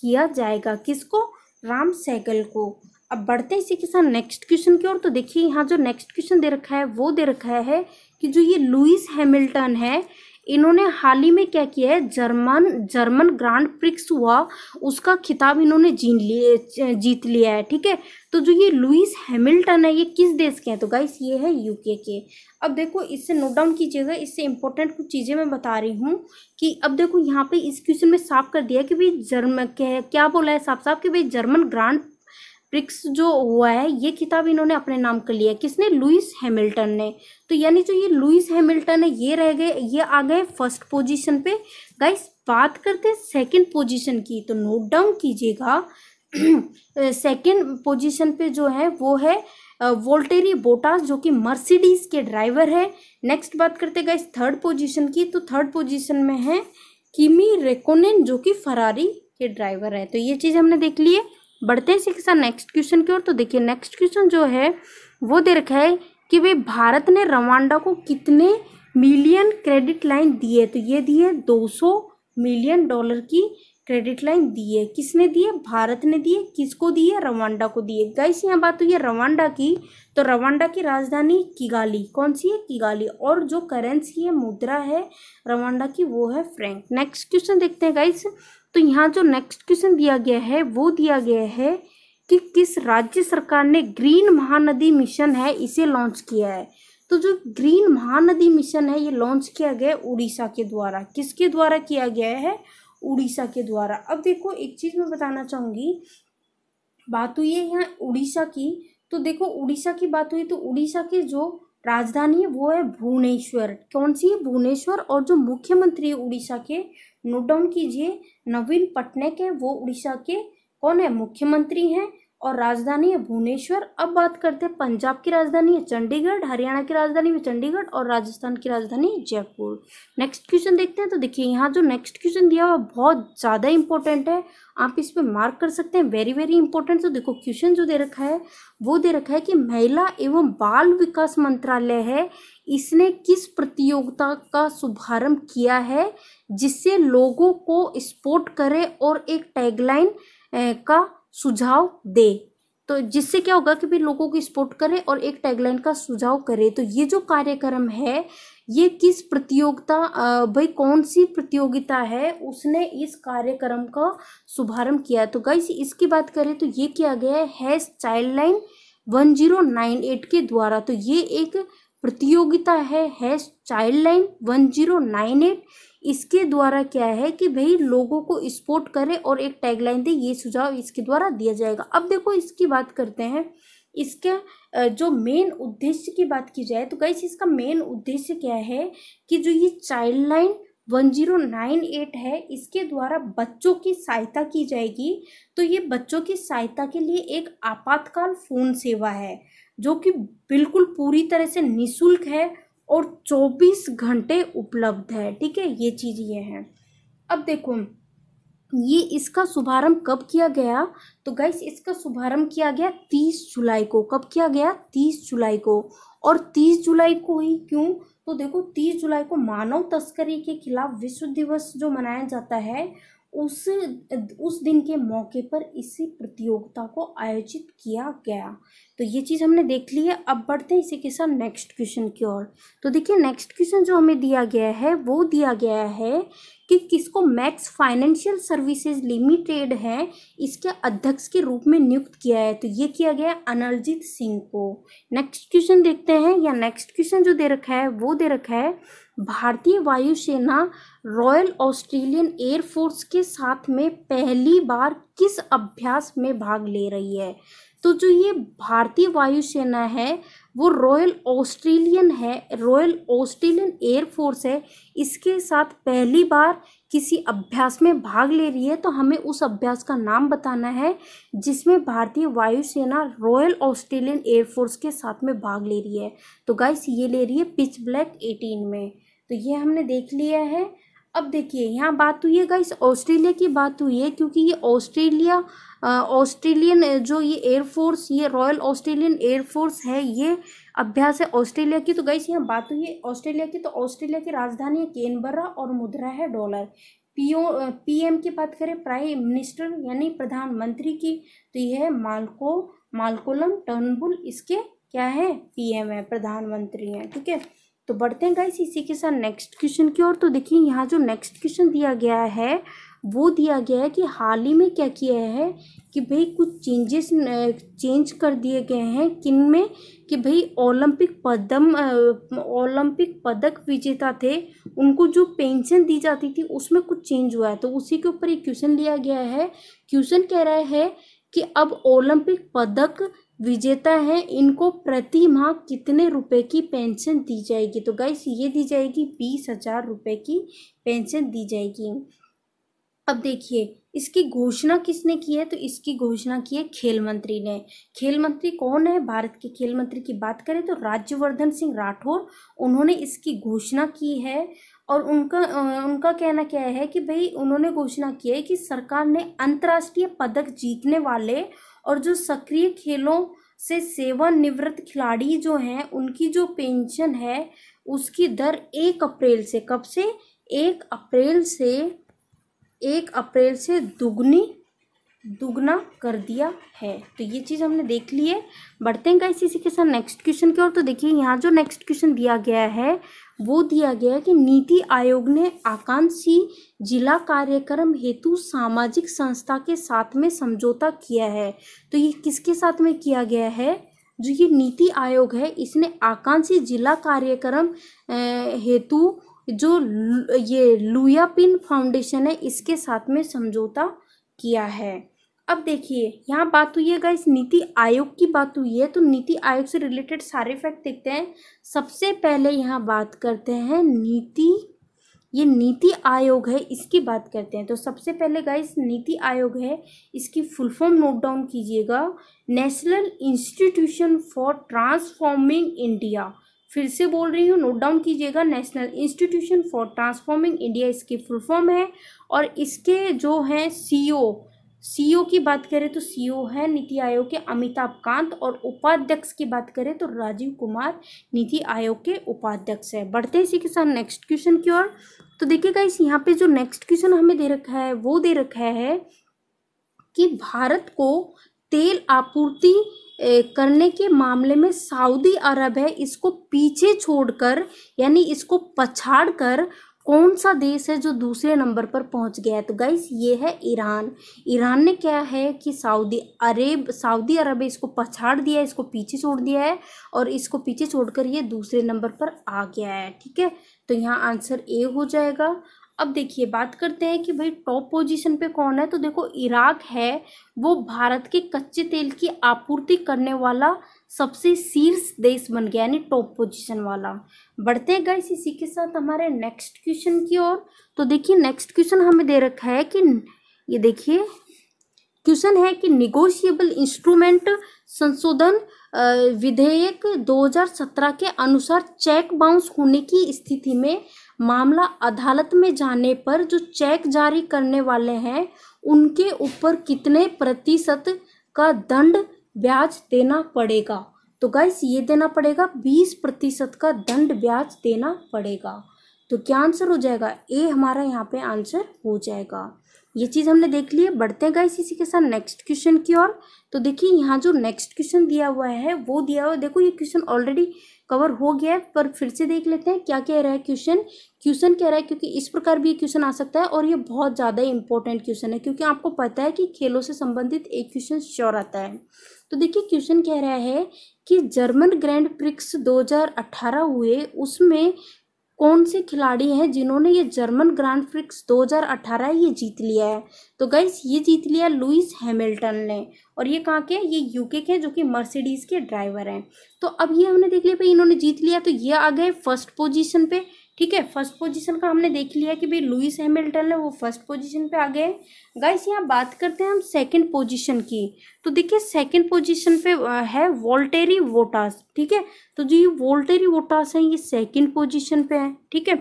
किया जाएगा किसको राम सहगल को अब बढ़ते इसी के साथ नेक्स्ट क्वेश्चन की ओर तो देखिए यहाँ जो नेक्स्ट क्वेश्चन दे रखा है वो दे रखा है कि जो ये लुइस हैमिल्टन है इन्होंने हाल ही में क्या किया है जर्मन जर्मन ग्रांड प्रिक्स हुआ उसका खिताब इन्होंने जीत लिए जीत लिया है ठीक है तो जो ये लुइस हैमिल्टन है ये किस देश के हैं तो गाइस ये है यूके के अब देखो इससे नोट डाउन कीजिएगा इससे इंपॉर्टेंट कुछ चीज़ें मैं बता रही हूँ कि अब देखो यहाँ पे इस क्वेश्चन में साफ कर दिया कि भाई जर्मन क्या बोला है साफ साफ कि भाई जर्मन ग्रांड प्रिक्स जो हुआ है ये किताब इन्होंने अपने नाम कर लिया किसने लुइस हैमिल्टन ने तो यानी जो ये लुइस हैमिल्टन है ये रह गए ये आ गए फर्स्ट पोजीशन पे गाइस बात करते हैं सेकंड पोजीशन की तो नोट डाउन कीजिएगा [CLEARS THROAT] सेकंड पोजीशन पे जो है वो है वोल्टेरी बोटास जो कि मर्सिडीज के ड्राइवर है नेक्स्ट बात करते हैं गाइस थर्ड पोजिशन की तो थर्ड पोजिशन में है किमी रेकोनेन जो कि फरारी के ड्राइवर है तो ये चीज़ हमने देख ली है बढ़ते हैं इसी के साथ नेक्स्ट क्वेश्चन की ओर तो देखिए नेक्स्ट क्वेश्चन जो है वो दे रखा है कि भाई भारत ने रवांडा को कितने मिलियन क्रेडिट लाइन दिए तो ये दिए दो सौ मिलियन डॉलर की क्रेडिट लाइन दी है किसने दिए भारत ने दिए किसको दिए रवांडा को दिए है गाइस यहाँ बात हुई है रवांडा की तो रवांडा की राजधानी किगाली कौन सी है किगाली और जो करेंसी है मुद्रा है रवांडा की वो है फ्रैंक नेक्स्ट क्वेश्चन देखते हैं गाइस तो यहाँ जो नेक्स्ट क्वेश्चन दिया गया है वो दिया गया है कि किस राज्य सरकार ने ग्रीन महानदी मिशन है इसे लॉन्च किया है तो जो ग्रीन महानदी मिशन है ये लॉन्च किया गया उड़ीसा के द्वारा किसके द्वारा किया गया है उड़ीसा के द्वारा अब देखो एक चीज़ मैं बताना चाहूँगी बात हुई है यहाँ उड़ीसा की तो देखो उड़ीसा की बात हुई तो उड़ीसा के जो राजधानी है वो है भुवनेश्वर कौन सी है भुवनेश्वर और जो मुख्यमंत्री है उड़ीसा के नोट डाउन कीजिए नवीन पटनायक है वो उड़ीसा के कौन है मुख्यमंत्री हैं और राजधानी है भुवनेश्वर अब बात करते हैं पंजाब की राजधानी है चंडीगढ़ हरियाणा की राजधानी है चंडीगढ़ और राजस्थान की राजधानी जयपुर नेक्स्ट क्वेश्चन देखते हैं तो देखिए यहाँ जो नेक्स्ट क्वेश्चन दिया हुआ बहुत ज़्यादा इंपॉर्टेंट है आप इस पर मार्क कर सकते हैं वेरी वेरी इंपॉर्टेंट तो देखो क्वेश्चन जो दे रखा है वो दे रखा है कि महिला एवं बाल विकास मंत्रालय है इसने किस प्रतियोगिता का शुभारम्भ किया है जिससे लोगों को स्पोर्ट करे और एक टैगलाइन का सुझाव दे तो जिससे क्या होगा कि भी लोगों को सपोर्ट करें और एक टैगलाइन का सुझाव करें तो ये जो कार्यक्रम है ये किस प्रतियोगिता भाई कौन सी प्रतियोगिता है उसने इस कार्यक्रम का शुभारंभ किया तो गाइस इसकी बात करें तो ये किया गया है child line one zero nine eight के द्वारा तो ये एक प्रतियोगिता है hash child line one zero nine eight इसके द्वारा क्या है कि भाई लोगों को स्पोर्ट करें और एक टैगलाइन दे ये सुझाव इसके द्वारा दिया जाएगा अब देखो इसकी बात करते हैं इसका जो मेन उद्देश्य की बात की जाए तो गई इसका मेन उद्देश्य क्या है कि जो ये child line one zero nine eight है इसके द्वारा बच्चों की सहायता की जाएगी तो ये बच्चों की सहायता के लिए एक आपातकाल फ़ोन सेवा है जो कि बिल्कुल पूरी तरह से निशुल्क है और 24 घंटे उपलब्ध है ठीक है ये चीज़ ये है अब देखो ये इसका शुभारंभ कब किया गया तो गाइस इसका शुभारंभ किया गया तीस जुलाई को कब किया गया तीस जुलाई को और तीस जुलाई को ही क्यों तो देखो तीस जुलाई को मानव तस्करी के खिलाफ विश्व दिवस जो मनाया जाता है उस उस दिन के मौके पर इसी प्रतियोगिता को आयोजित किया गया तो ये चीज़ हमने देख ली है अब बढ़ते हैं इसी के साथ नेक्स्ट क्वेश्चन की ओर तो देखिए नेक्स्ट क्वेश्चन जो हमें दिया गया है वो दिया गया है कि किसको मैक्स फाइनेंशियल सर्विसेज लिमिटेड है इसके अध्यक्ष के रूप में नियुक्त किया है तो ये किया गया अनरजीत सिंह को नेक्स्ट क्वेश्चन देखते हैं या नेक्स्ट क्वेश्चन जो दे रखा है वो दे रखा है भारतीय वायुसेना रॉयल ऑस्ट्रेलियन एयरफोर्स के साथ में पहली बार किस अभ्यास में भाग ले रही है तो जो ये भारतीय वायुसेना है वो रॉयल ऑस्ट्रेलियन है रॉयल ऑस्ट्रेलियन एयरफोर्स है इसके साथ पहली बार किसी अभ्यास में भाग ले रही है तो हमें उस अभ्यास का नाम बताना है जिसमें भारतीय वायुसेना रॉयल ऑस्ट्रेलियन एयरफोर्स के साथ में भाग ले रही है तो गाइस ये ले रही है पिच ब्लैक एटीन में तो ये हमने देख लिया है अब देखिए यहाँ बात हुई है गाइस ऑस्ट्रेलिया की बात हुई है क्योंकि ये ऑस्ट्रेलिया ऑस्ट्रेलियन जो ये एयरफोर्स ये रॉयल ऑस्ट्रेलियन एयरफोर्स है ये अभ्यास है ऑस्ट्रेलिया की तो गाइस यहाँ बात हुई है ऑस्ट्रेलिया की तो ऑस्ट्रेलिया की राजधानी है केनबरा और मुद्रा है डॉलर पीओ पीएम की बात करें प्राइम मिनिस्टर यानी प्रधानमंत्री की तो यह है मालको मालकोलम टर्नबुल इसके क्या है पीएम है प्रधानमंत्री हैं ठीक है तो बढ़ते हैं गाइस इसी के साथ नेक्स्ट क्वेश्चन की ओर तो देखिए यहाँ जो नेक्स्ट क्वेश्चन दिया गया है वो दिया गया है कि हाल ही में क्या किया है कि भाई कुछ चेंजेस चेंज कर दिए गए हैं किन में कि भाई ओलंपिक पदम ओलंपिक पदक विजेता थे उनको जो पेंशन दी जाती थी उसमें कुछ चेंज हुआ है तो उसी के ऊपर एक क्वेश्चन लिया गया है क्वेश्चन कह रहा है कि अब ओलंपिक पदक विजेता है इनको प्रति माह कितने रुपए की पेंशन दी जाएगी तो गाइस ये दी जाएगी बीस हजार रुपये की पेंशन दी जाएगी अब देखिए इसकी घोषणा किसने की है तो इसकी घोषणा की है खेल मंत्री ने खेल मंत्री कौन है भारत के खेल मंत्री की बात करें तो राज्यवर्धन सिंह राठौर उन्होंने इसकी घोषणा की है और उनका उनका कहना क्या है कि भाई उन्होंने घोषणा की है कि सरकार ने अंतर्राष्ट्रीय पदक जीतने वाले और जो सक्रिय खेलों से सेवानिवृत्त खिलाड़ी जो हैं उनकी जो पेंशन है उसकी दर एक अप्रैल से कब से एक अप्रैल से एक अप्रैल से दुगनी दुगना कर दिया है तो ये चीज़ हमने देख ली है बढ़ते हैं गाइस इसी के साथ नेक्स्ट क्वेश्चन की ओर तो देखिए यहाँ जो नेक्स्ट क्वेश्चन दिया गया है वो दिया गया है कि नीति आयोग ने आकांक्षी जिला कार्यक्रम हेतु सामाजिक संस्था के साथ में समझौता किया है तो ये किसके साथ में किया गया है जो ये नीति आयोग है इसने आकांक्षी जिला कार्यक्रम हेतु जो ये लुयापिन फाउंडेशन है इसके साथ में समझौता किया है अब देखिए यहाँ बात हुई है गाइस नीति आयोग की बात हुई है तो नीति आयोग से रिलेटेड सारे फैक्ट देखते हैं सबसे पहले यहाँ बात करते हैं नीति ये नीति आयोग है इसकी बात करते हैं तो सबसे पहले गाइस नीति आयोग है इसकी फुल फॉर्म नोट डाउन कीजिएगा national institution for transforming India फिर से बोल रही हूँ नोट डाउन कीजिएगा national institution for transforming India इसकी फुल फॉर्म है और इसके जो हैं सी सीईओ की बात करें तो सीईओ है नीति आयोग के अमिताभ कांत और उपाध्यक्ष की बात करें तो राजीव कुमार नीति आयोग के उपाध्यक्ष है बढ़ते इसी के साथ नेक्स्ट क्वेश्चन की ओर तो देखिएगा इस यहाँ पे जो नेक्स्ट क्वेश्चन हमें दे रखा है वो दे रखा है कि भारत को तेल आपूर्ति करने के मामले में सऊदी अरब है इसको पीछे छोड़कर यानी इसको पछाड़ कर कौन सा देश है जो दूसरे नंबर पर पहुंच गया है तो गाइस ये है ईरान ईरान ने क्या है कि सऊदी अरेब सऊदी अरब इसको पछाड़ दिया है इसको पीछे छोड़ दिया है और इसको पीछे छोड़कर ये दूसरे नंबर पर आ गया है ठीक है तो यहाँ आंसर ए हो जाएगा अब देखिए बात करते हैं कि भाई टॉप पोजीशन पे कौन है तो देखो इराक है वो भारत के कच्चे तेल की आपूर्ति करने वाला सबसे शीर्ष देश बन गया यानी टॉप पोजीशन वाला बढ़ते हैं गाइस इसी के साथ हमारे नेक्स्ट क्वेश्चन की ओर तो देखिए नेक्स्ट क्वेश्चन हमें दे रखा है कि ये देखिए क्वेश्चन है कि निगोशिएबल इंस्ट्रूमेंट संशोधन विधेयक 2017 के अनुसार चेक बाउंस होने की स्थिति में मामला अदालत में जाने पर जो चेक जारी करने वाले हैं उनके ऊपर कितने प्रतिशत का दंड ब्याज देना पड़ेगा तो गाइस ये देना पड़ेगा बीस प्रतिशत का दंड ब्याज देना पड़ेगा तो क्या आंसर हो जाएगा ए हमारा यहाँ पे आंसर हो जाएगा ये चीज़ हमने देख ली है बढ़ते हैं गाइस इसी के साथ नेक्स्ट क्वेश्चन की ओर तो देखिए यहाँ जो नेक्स्ट क्वेश्चन दिया हुआ है वो दिया हुआ है देखो ये क्वेश्चन ऑलरेडी कवर हो गया है पर फिर से देख लेते हैं क्या कह रहा है क्वेश्चन क्वेश्चन कह रहा है क्योंकि इस प्रकार भी क्वेश्चन आ सकता है और ये बहुत ज़्यादा इंपॉर्टेंट क्वेश्चन है क्योंकि आपको पता है कि खेलों से संबंधित एक क्वेश्चन श्योर आता है तो देखिए क्वेश्चन कह रहा है कि जर्मन ग्रैंड प्रिक्स 2018 हुए उसमें कौन से खिलाड़ी हैं जिन्होंने ये जर्मन ग्रैंड प्रिक्स 2018 ये जीत लिया है तो गाइस ये जीत लिया लुइस हैमिल्टन ने और ये कहाँ के ये यूके के जो कि मर्सिडीज़ के ड्राइवर हैं तो अब ये हमने देख लिया भाई इन्होंने जीत लिया तो ये आ गए फर्स्ट पोजीशन पे ठीक है फर्स्ट पोजीशन का हमने देख लिया कि भाई लुइस हैमिल्टन है वो फर्स्ट पोजीशन पे आ गए गाइस यहाँ बात करते हैं हम सेकंड पोजीशन की तो देखिए सेकंड पोजीशन पे है वोल्टेरी वोटास ठीक है तो जो ये वोल्टेरी वोटास हैं ये सेकंड पोजीशन पे है ठीक है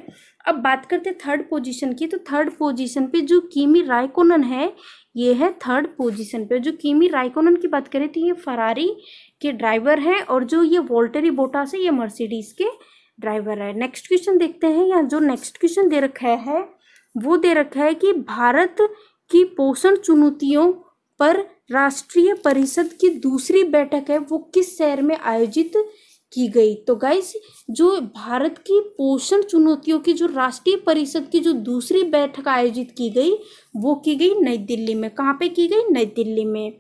अब बात करते हैं थर्ड पोजीशन की तो थर्ड पोजीशन पे जो कीमी रायकोनन है ये है थर्ड पोजीशन पे जो कीमी रायकोनन की बात करें तो ये फरारी के ड्राइवर हैं और जो ये वोल्टेरी बोटास है ये मर्सिडीज़ के ड्राइवर है नेक्स्ट क्वेश्चन देखते हैं या जो नेक्स्ट क्वेश्चन दे रखा है वो दे रखा है कि भारत की पोषण चुनौतियों पर राष्ट्रीय परिषद की दूसरी बैठक है वो किस शहर में आयोजित की गई तो गाइस जो भारत की पोषण चुनौतियों की जो राष्ट्रीय परिषद की जो दूसरी बैठक आयोजित की गई वो की गई नई दिल्ली में कहाँ पे की गई नई दिल्ली में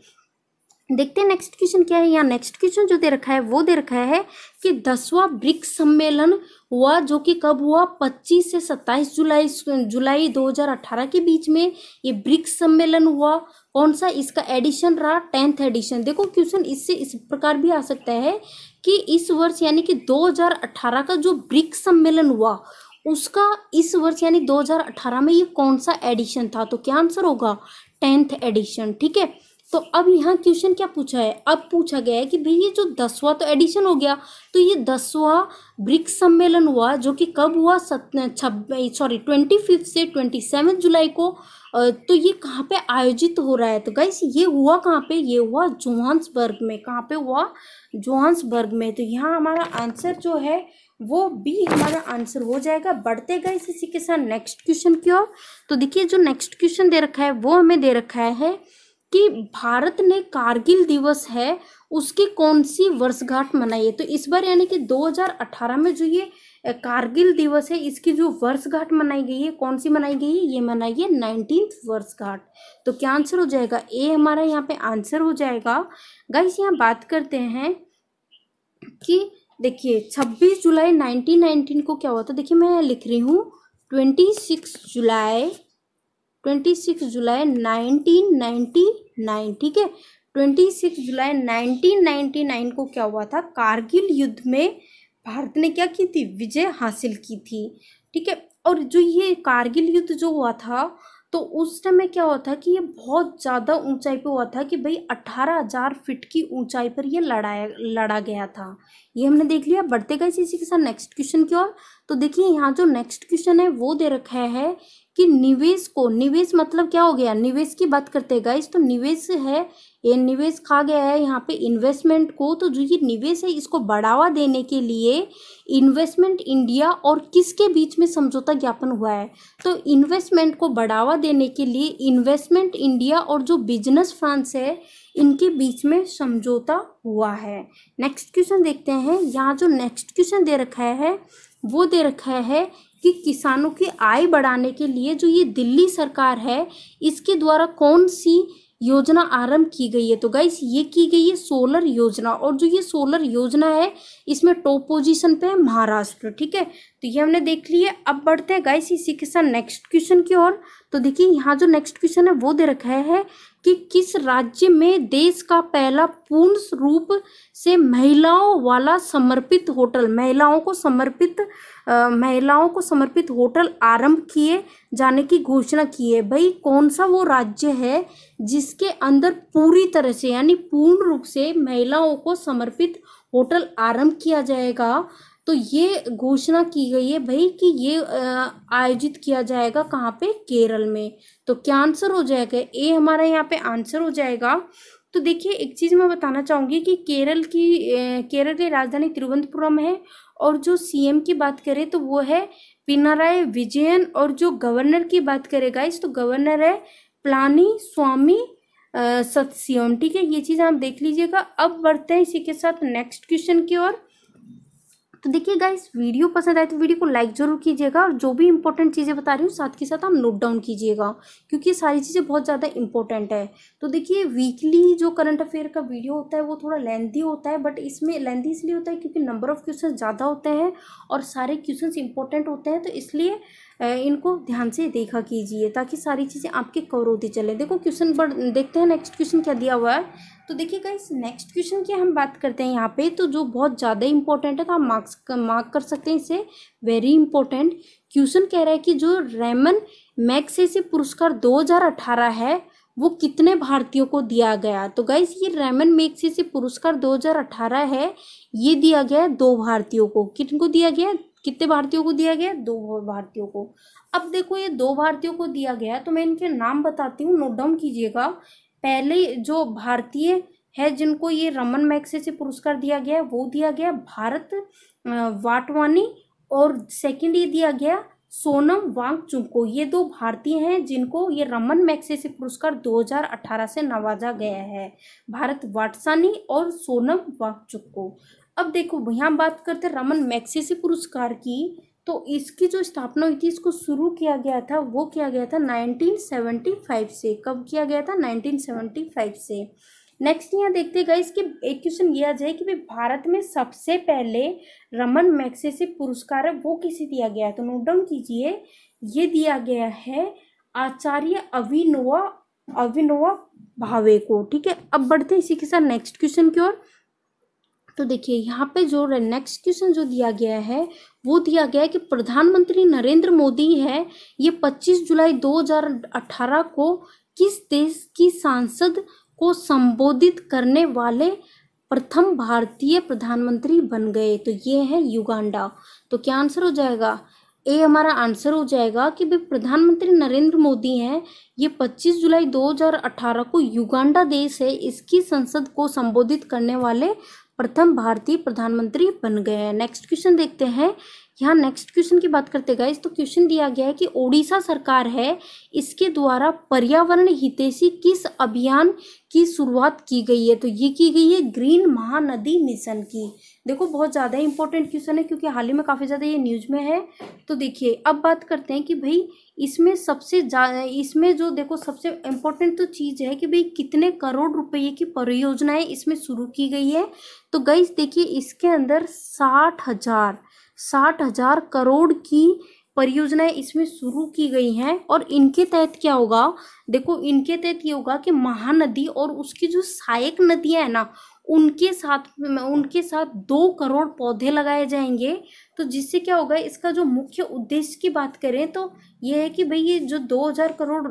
देखते हैं नेक्स्ट क्वेश्चन क्या है यहाँ नेक्स्ट क्वेश्चन जो दे रखा है वो दे रखा है कि दसवां ब्रिक्स सम्मेलन हुआ जो कि कब हुआ 25 से 27 जुलाई जुलाई 2018 के बीच में ये ब्रिक्स सम्मेलन हुआ कौन सा इसका एडिशन रहा टेंथ एडिशन देखो क्वेश्चन इससे इस प्रकार भी आ सकता है कि इस वर्ष यानी कि 2018 का जो ब्रिक्स सम्मेलन हुआ उसका इस वर्ष यानी 2018 में ये कौन सा एडिशन था तो क्या आंसर होगा टेंथ एडिशन ठीक है तो अब यहाँ क्वेश्चन क्या पूछा है अब पूछा गया है कि भाई ये जो दसवा तो एडिशन हो गया तो ये दसवा ब्रिक्स सम्मेलन हुआ जो कि कब हुआ सत सॉरी ट्वेंटी फिफ्थ से ट्वेंटी सेवन जुलाई को तो ये कहाँ पे आयोजित हो रहा है तो गाइस ये हुआ कहाँ पे ये हुआ जोहान्सबर्ग में कहाँ पे हुआ जोहान्सबर्ग में तो यहाँ हमारा आंसर जो है वो बी हमारा आंसर हो जाएगा बढ़ते गए इसी के साथ नेक्स्ट क्वेश्चन की ओर तो देखिए जो नेक्स्ट क्वेश्चन दे रखा है वो हमें दे रखा है कि भारत ने कारगिल दिवस है उसकी कौन सी वर्षगांठ मनाई है तो इस बार यानी कि 2018 में जो ये कारगिल दिवस है इसकी जो वर्षगांठ मनाई गई है कौन सी मनाई गई है ये मनाई है नाइनटीन वर्षगांठ तो क्या आंसर हो जाएगा ए हमारा यहाँ पे आंसर हो जाएगा गाइस यहाँ बात करते हैं कि देखिए 26 जुलाई 1919 को क्या हुआ था देखिए मैं लिख रही हूँ 26 जुलाई ट्वेंटी सिक्स जुलाई नाइनटीन नाइन्टी नाइन ठीक है ट्वेंटी सिक्स जुलाई नाइनटीन नाइन्टी नाइन को क्या हुआ था कारगिल युद्ध में भारत ने क्या की थी विजय हासिल की थी ठीक है और जो ये कारगिल युद्ध जो हुआ था तो उस टाइम में क्या हुआ था कि ये बहुत ज़्यादा ऊंचाई पे हुआ था कि भाई अट्ठारह हज़ार फिट की ऊंचाई पर ये लड़ाया लड़ा गया था ये हमने देख लिया बढ़ते गए इसी के साथ नेक्स्ट क्वेश्चन की ओर तो देखिए यहाँ जो नेक्स्ट क्वेश्चन है वो दे रखा है कि निवेश को निवेश मतलब क्या हो गया निवेश की बात करते हैं गाइस तो निवेश है ये निवेश खा गया है यहाँ पे इन्वेस्टमेंट को तो जो ये निवेश है इसको बढ़ावा देने के लिए इन्वेस्टमेंट इंडिया और किसके बीच में समझौता ज्ञापन हुआ है तो इन्वेस्टमेंट को बढ़ावा देने के लिए इन्वेस्टमेंट इंडिया और जो बिजनेस फ्रांस है इनके बीच में समझौता हुआ है नेक्स्ट क्वेश्चन देखते हैं यहाँ जो नेक्स्ट क्वेश्चन दे रखा है वो दे रखा है कि किसानों की आय बढ़ाने के लिए जो ये दिल्ली सरकार है इसके द्वारा कौन सी योजना आरंभ की गई है तो गाइस ये की गई है सोलर योजना और जो ये सोलर योजना है इसमें टॉप पोजीशन पे है महाराष्ट्र ठीक है तो ये हमने देख लिए अब बढ़ते हैं गाइस इसी के साथ नेक्स्ट क्वेश्चन की ओर तो देखिए यहाँ जो नेक्स्ट क्वेश्चन है वो दे रखा है कि किस राज्य में देश का पहला पूर्ण रूप से महिलाओं वाला समर्पित होटल महिलाओं को समर्पित महिलाओं को समर्पित होटल आरंभ किए जाने की घोषणा की है भाई कौन सा वो राज्य है जिसके अंदर पूरी तरह से यानी पूर्ण रूप से महिलाओं को समर्पित होटल आरंभ किया जाएगा तो ये घोषणा की गई है भाई कि ये आयोजित किया जाएगा कहाँ पे केरल में तो क्या आंसर हो जाएगा ए हमारा यहाँ पे आंसर हो जाएगा तो देखिए एक चीज़ मैं बताना चाहूँगी कि केरल की केरल की राजधानी तिरुवनंतपुरम है और जो सीएम की बात करें तो वो है पिनाराय विजयन और जो गवर्नर की बात करें गाइस तो गवर्नर है प्लानी स्वामी सत्यम ठीक है ये चीज़ आप देख लीजिएगा अब बढ़ते हैं इसी के साथ नेक्स्ट क्वेश्चन की ओर तो देखिए गाइस वीडियो पसंद आए तो वीडियो को लाइक ज़रूर कीजिएगा और जो भी इंपॉर्टेंट चीज़ें बता रही हूँ साथ के साथ आप नोट डाउन कीजिएगा क्योंकि ये सारी चीज़ें बहुत ज़्यादा इंपॉर्टेंट है तो देखिए वीकली जो करंट अफेयर का वीडियो होता है वो थोड़ा लेंथी होता है बट इसमें लेंथी इसलिए होता है क्योंकि नंबर ऑफ क्वेश्चन ज़्यादा होते हैं और सारे क्वेश्चन इंपॉर्टेंट होते हैं तो इसलिए इनको ध्यान से देखा कीजिए ताकि सारी चीज़ें आपके कवर होती चले देखो क्वेश्चन बढ़ देखते हैं नेक्स्ट क्वेश्चन क्या दिया हुआ है तो देखिए गाइस नेक्स्ट क्वेश्चन की हम बात करते हैं यहाँ पे तो जो बहुत ज़्यादा इंपॉर्टेंट है तो आप मार्क्स मार्क कर सकते हैं इसे वेरी इंपॉर्टेंट क्वेश्चन कह रहा है कि जो रेमन मैक्स से पुरस्कार 2018 है वो कितने भारतीयों को दिया गया तो गाइस ये रेमन से पुरस्कार 2018 है ये दिया गया दो भारतीयों को किन को दिया गया कितने भारतीयों को दिया गया दो भारतीयों को अब देखो ये दो भारतीयों को दिया गया तो मैं इनके नाम बताती हूँ नोट डाउन कीजिएगा पहले जो भारतीय है जिनको ये रमन मैक्से से पुरस्कार दिया गया वो दिया गया भारत वाटवानी और सेकंड ये दिया गया सोनम वांग चुंको ये दो भारतीय हैं जिनको ये रमन मैक्से से पुरस्कार 2018 से नवाजा गया है भारत वाटसानी और सोनम वांग चुंको अब देखो यहाँ बात करते रमन से पुरस्कार की तो इसकी जो स्थापना हुई थी इसको शुरू किया गया था वो किया गया था 1975 से कब किया गया था 1975 से नेक्स्ट यहाँ देखते गए इसके एक क्वेश्चन यह जाए कि भाई भारत में सबसे पहले रमन से पुरस्कार है वो किसे दिया गया है तो नोट डाउन कीजिए ये दिया गया है आचार्य अभिनोवा अविनोवा भावे को ठीक है अब बढ़ते हैं इसी के साथ नेक्स्ट क्वेश्चन की ओर तो देखिए यहाँ पे जो नेक्स्ट क्वेश्चन जो दिया गया है वो दिया गया है कि प्रधानमंत्री नरेंद्र मोदी है ये 25 जुलाई 2018 को किस देश की सांसद को संबोधित करने वाले प्रथम भारतीय प्रधानमंत्री बन गए तो ये है युगांडा तो क्या आंसर हो जाएगा ए हमारा आंसर हो जाएगा कि भाई प्रधानमंत्री नरेंद्र मोदी हैं ये 25 जुलाई 2018 को युगांडा देश है इसकी संसद को संबोधित करने वाले प्रथम भारतीय प्रधानमंत्री बन गए हैं नेक्स्ट क्वेश्चन देखते हैं यहाँ नेक्स्ट क्वेश्चन की बात करते गए तो क्वेश्चन दिया गया है कि ओडिशा सरकार है इसके द्वारा पर्यावरण हितेशी किस अभियान की शुरुआत की गई है तो ये की गई है ग्रीन महानदी मिशन की देखो बहुत ज़्यादा इंपॉर्टेंट क्वेश्चन है क्योंकि हाल ही में काफ़ी ज़्यादा ये न्यूज में है तो देखिए अब बात करते हैं कि भाई इसमें सबसे इसमें जो देखो सबसे इम्पोर्टेंट तो चीज़ है कि भाई कितने करोड़ रुपए की परियोजनाएं इसमें शुरू की गई है तो गई देखिए इसके अंदर साठ हजार साठ हजार करोड़ की परियोजनाएं इसमें शुरू की गई हैं और इनके तहत क्या होगा देखो इनके तहत ये होगा कि महानदी और उसकी जो सहायक नदियाँ हैं ना उनके साथ उनके साथ दो करोड़ पौधे लगाए जाएंगे तो जिससे क्या होगा इसका जो मुख्य उद्देश्य की बात करें तो यह है कि भाई ये जो दो हजार करोड़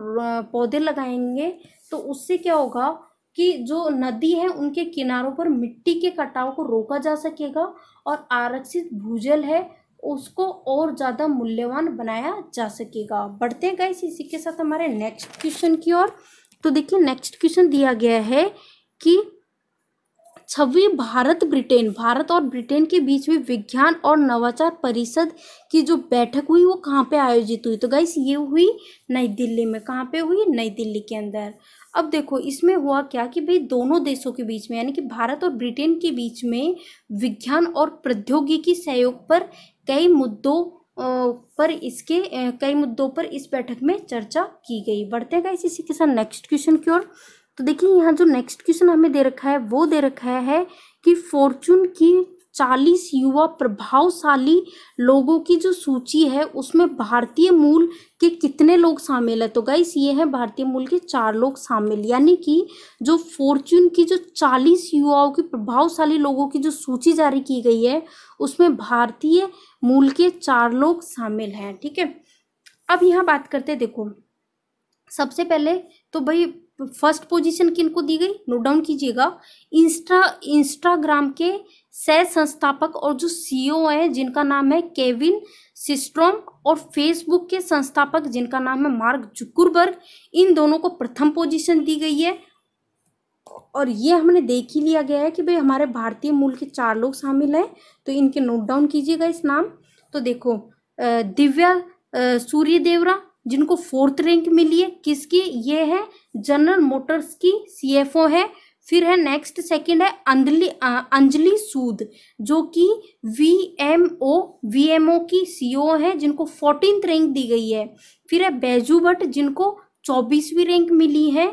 पौधे लगाएंगे तो उससे क्या होगा कि जो नदी है उनके किनारों पर मिट्टी के कटाव को रोका जा सकेगा और आरक्षित भूजल है उसको और ज़्यादा मूल्यवान बनाया जा सकेगा बढ़ते हैं गाइस इसी के साथ हमारे नेक्स्ट क्वेश्चन की ओर तो देखिए नेक्स्ट क्वेश्चन दिया गया है कि छवी भारत ब्रिटेन भारत और ब्रिटेन के बीच में विज्ञान और नवाचार परिषद की जो बैठक हुई वो कहाँ पे आयोजित हुई तो गाइस ये हुई नई दिल्ली में कहाँ पे हुई नई दिल्ली के अंदर अब देखो इसमें हुआ क्या कि भाई दोनों देशों के बीच में यानी कि भारत और ब्रिटेन के बीच में विज्ञान और प्रौद्योगिकी सहयोग पर कई मुद्दों पर इसके कई मुद्दों पर इस बैठक में चर्चा की गई बढ़ते गए इसी के साथ नेक्स्ट क्वेश्चन की ओर तो देखिए यहाँ जो नेक्स्ट क्वेश्चन हमें दे रखा है वो दे रखा है कि फॉर्चून की चालीस युवा प्रभावशाली लोगों की जो सूची है उसमें भारतीय मूल के कितने लोग शामिल है तो गाइस ये हैं भारतीय मूल के चार लोग शामिल यानी कि जो फॉर्च्यून की जो चालीस युवाओं की प्रभावशाली लोगों की जो सूची जारी की गई है उसमें भारतीय मूल के चार लोग शामिल हैं ठीक है अब यहाँ बात करते देखो सबसे पहले तो भाई फर्स्ट पोजीशन किनको दी गई नोट डाउन कीजिएगा इंस्टा इंस्टाग्राम के सह संस्थापक और जो सीईओ e हैं जिनका नाम है केविन सिस्ट्रोम और फेसबुक के संस्थापक जिनका नाम है मार्क जुकुरबर्ग इन दोनों को प्रथम पोजीशन दी गई है और ये हमने देख ही लिया गया है कि भाई हमारे भारतीय मूल के चार लोग शामिल हैं तो इनके नोट डाउन कीजिएगा इस नाम तो देखो दिव्या सूर्य देवरा जिनको फोर्थ रैंक मिली है किसकी ये है जनरल मोटर्स की सीएफओ है फिर है नेक्स्ट सेकंड है अंजलि अंजलि सूद जो कि V M O V M O की ओ e है जिनको फोर्टीन रैंक दी गई है फिर है बैजू भट्ट जिनको चौबीसवीं रैंक मिली है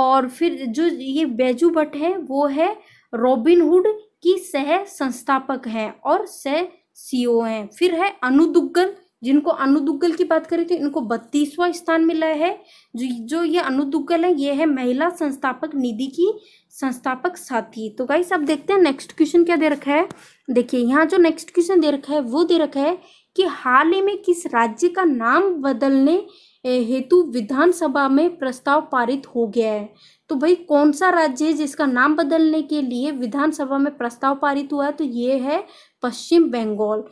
और फिर जो ये बैजू भट्ट है वो है रॉबिनहुड की सह संस्थापक हैं और सह ओ e हैं फिर है अनु जिनको अनुदुग्गल की बात करें तो इनको बत्तीसवा स्थान मिला है जो जो ये अनुदुग्गल है ये है महिला संस्थापक निधि की संस्थापक साथी तो गाइस अब देखते हैं नेक्स्ट क्वेश्चन क्या दे रखा है देखिए यहाँ जो नेक्स्ट क्वेश्चन दे रखा है वो दे रखा है कि हाल ही में किस राज्य का नाम बदलने हेतु विधानसभा में प्रस्ताव पारित हो गया है तो भाई कौन सा राज्य है जिसका नाम बदलने के लिए विधानसभा में प्रस्ताव पारित हुआ है तो ये है पश्चिम बंगाल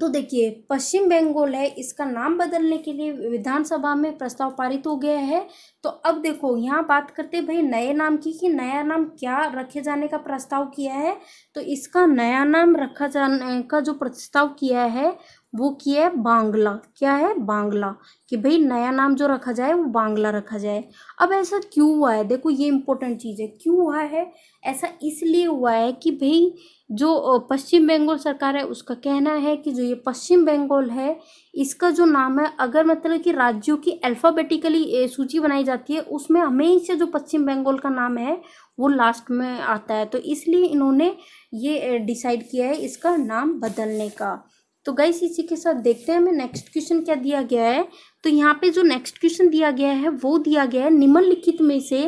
तो देखिए पश्चिम बंगाल है इसका नाम बदलने के लिए विधानसभा में प्रस्ताव पारित हो गया है तो अब देखो यहाँ बात करते भाई नए नाम की कि नया नाम क्या रखे जाने का प्रस्ताव किया है तो इसका नया नाम रखा जाने का जो प्रस्ताव किया है वो किया है बांग्ला क्या है बांग्ला कि भाई नया नाम जो रखा जाए वो बांग्ला रखा जाए अब ऐसा क्यों हुआ है देखो ये इम्पोर्टेंट चीज़ है क्यों हुआ है ऐसा इसलिए हुआ है कि भाई जो पश्चिम बंगाल सरकार है उसका कहना है कि जो ये पश्चिम बंगाल है इसका जो नाम है अगर मतलब कि राज्यों की अल्फ़ाबेटिकली सूची बनाई जाती है उसमें हमेशा जो पश्चिम बंगाल का नाम है वो लास्ट में आता है तो इसलिए इन्होंने ये डिसाइड किया है इसका नाम बदलने का तो गई इसी के साथ देखते हैं हमें नेक्स्ट क्वेश्चन क्या दिया गया है तो यहाँ पे जो नेक्स्ट क्वेश्चन दिया गया है वो दिया गया है निम्नलिखित में से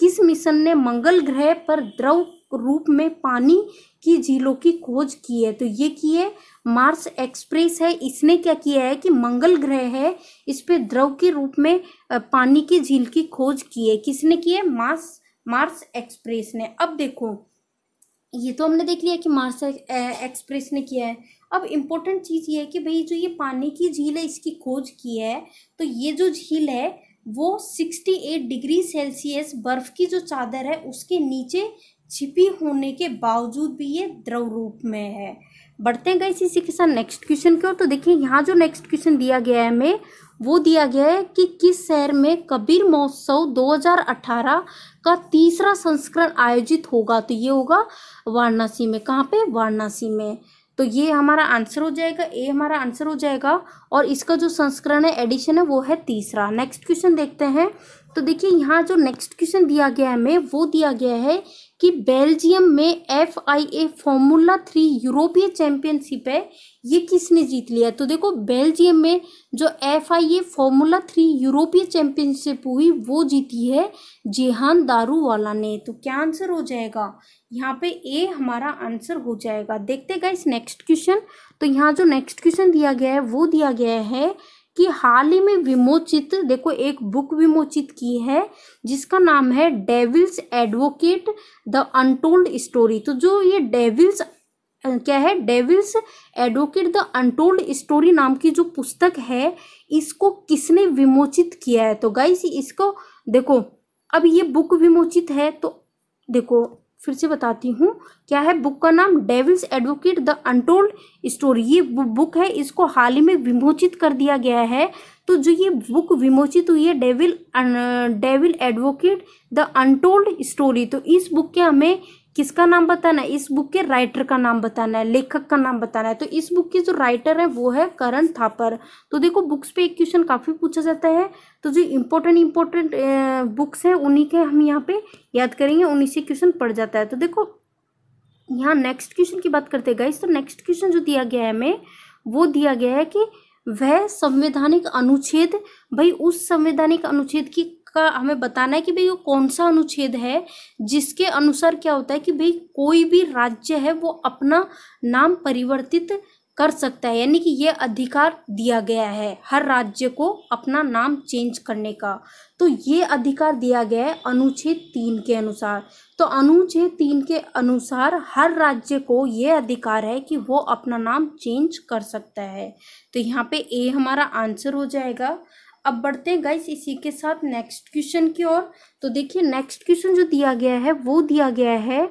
किस मिशन ने मंगल ग्रह पर द्रव रूप में पानी की झीलों की खोज की है तो ये की है मार्स एक्सप्रेस है इसने क्या किया है कि मंगल ग्रह है इस पे द्रव के रूप में पानी की झील की खोज की है किसने की है मार्स मार्स एक्सप्रेस ने अब देखो ये तो हमने देख लिया कि मार्स एक्सप्रेस ने किया है अब इम्पोर्टेंट चीज़ ये है कि भाई जो ये पानी की झील है इसकी खोज की है तो ये जो झील है वो सिक्सटी एट डिग्री सेल्सियस बर्फ़ की जो चादर है उसके नीचे छिपी होने के बावजूद भी ये द्रव रूप में है बढ़ते हैं गैस इसी के साथ नेक्स्ट क्वेश्चन की ओर तो देखिए यहाँ जो नेक्स्ट क्वेश्चन दिया गया है हमें वो दिया गया है कि किस शहर में कबीर महोत्सव 2018 का तीसरा संस्करण आयोजित होगा तो ये होगा वाराणसी में कहाँ पे वाराणसी में तो ये हमारा आंसर हो जाएगा ए हमारा आंसर हो जाएगा और इसका जो संस्करण है एडिशन है वो है तीसरा नेक्स्ट क्वेश्चन देखते हैं तो देखिए यहाँ जो नेक्स्ट क्वेश्चन दिया गया है हमें वो दिया गया है कि बेल्जियम में F I A formula three यूरोपीय चैंपियनशिप है ये किसने जीत लिया तो देखो बेल्जियम में जो F I A formula three यूरोपीय चैंपियनशिप हुई वो जीती है जेहान दारू वाला ने तो क्या आंसर हो जाएगा यहाँ पे ए हमारा आंसर हो जाएगा देखते गए इस नेक्स्ट क्वेश्चन तो यहाँ जो नेक्स्ट क्वेश्चन दिया गया है वो दिया गया है कि हाल ही में विमोचित देखो एक बुक विमोचित की है जिसका नाम है devil's advocate the untold story तो जो ये डेविल्स क्या है devil's advocate the untold story नाम की जो पुस्तक है इसको किसने विमोचित किया है तो गाइस इसको देखो अब ये बुक विमोचित है तो देखो फिर से बताती हूँ क्या है बुक का नाम devil's advocate the untold story ये बुक है इसको हाल ही में विमोचित कर दिया गया है तो जो ये बुक विमोचित हुई है devil devil advocate the untold story तो इस बुक के हमें किसका नाम बताना है इस बुक के राइटर का नाम बताना है लेखक का नाम बताना है तो इस बुक की जो राइटर है वो है करण थापर तो देखो बुक्स पे एक क्वेश्चन काफ़ी पूछा जाता है तो जो इम्पोर्टेंट इम्पोर्टेंट बुक्स हैं उन्हीं के हम यहाँ पे याद करेंगे उन्हीं से क्वेश्चन पड़ जाता है तो देखो यहाँ नेक्स्ट क्वेश्चन की बात करते गए तो नेक्स्ट क्वेश्चन जो दिया गया है हमें वो दिया गया है कि वह संवैधानिक अनुच्छेद भाई उस संवैधानिक अनुच्छेद की का हमें बताना है कि भाई वो कौन सा अनुच्छेद है जिसके अनुसार क्या होता है कि भाई कोई भी राज्य है वो अपना नाम परिवर्तित कर सकता है यानी कि ये अधिकार दिया गया है हर राज्य को अपना नाम चेंज करने का तो ये अधिकार दिया गया है अनुच्छेद तीन के अनुसार तो अनुच्छेद तीन के अनुसार हर राज्य को ये अधिकार है कि वो अपना नाम चेंज कर सकता है तो यहाँ पे ए हमारा आंसर हो जाएगा अब बढ़ते हैं गाइस इसी के साथ नेक्स्ट क्वेश्चन की ओर तो देखिए नेक्स्ट क्वेश्चन जो दिया गया है वो दिया गया है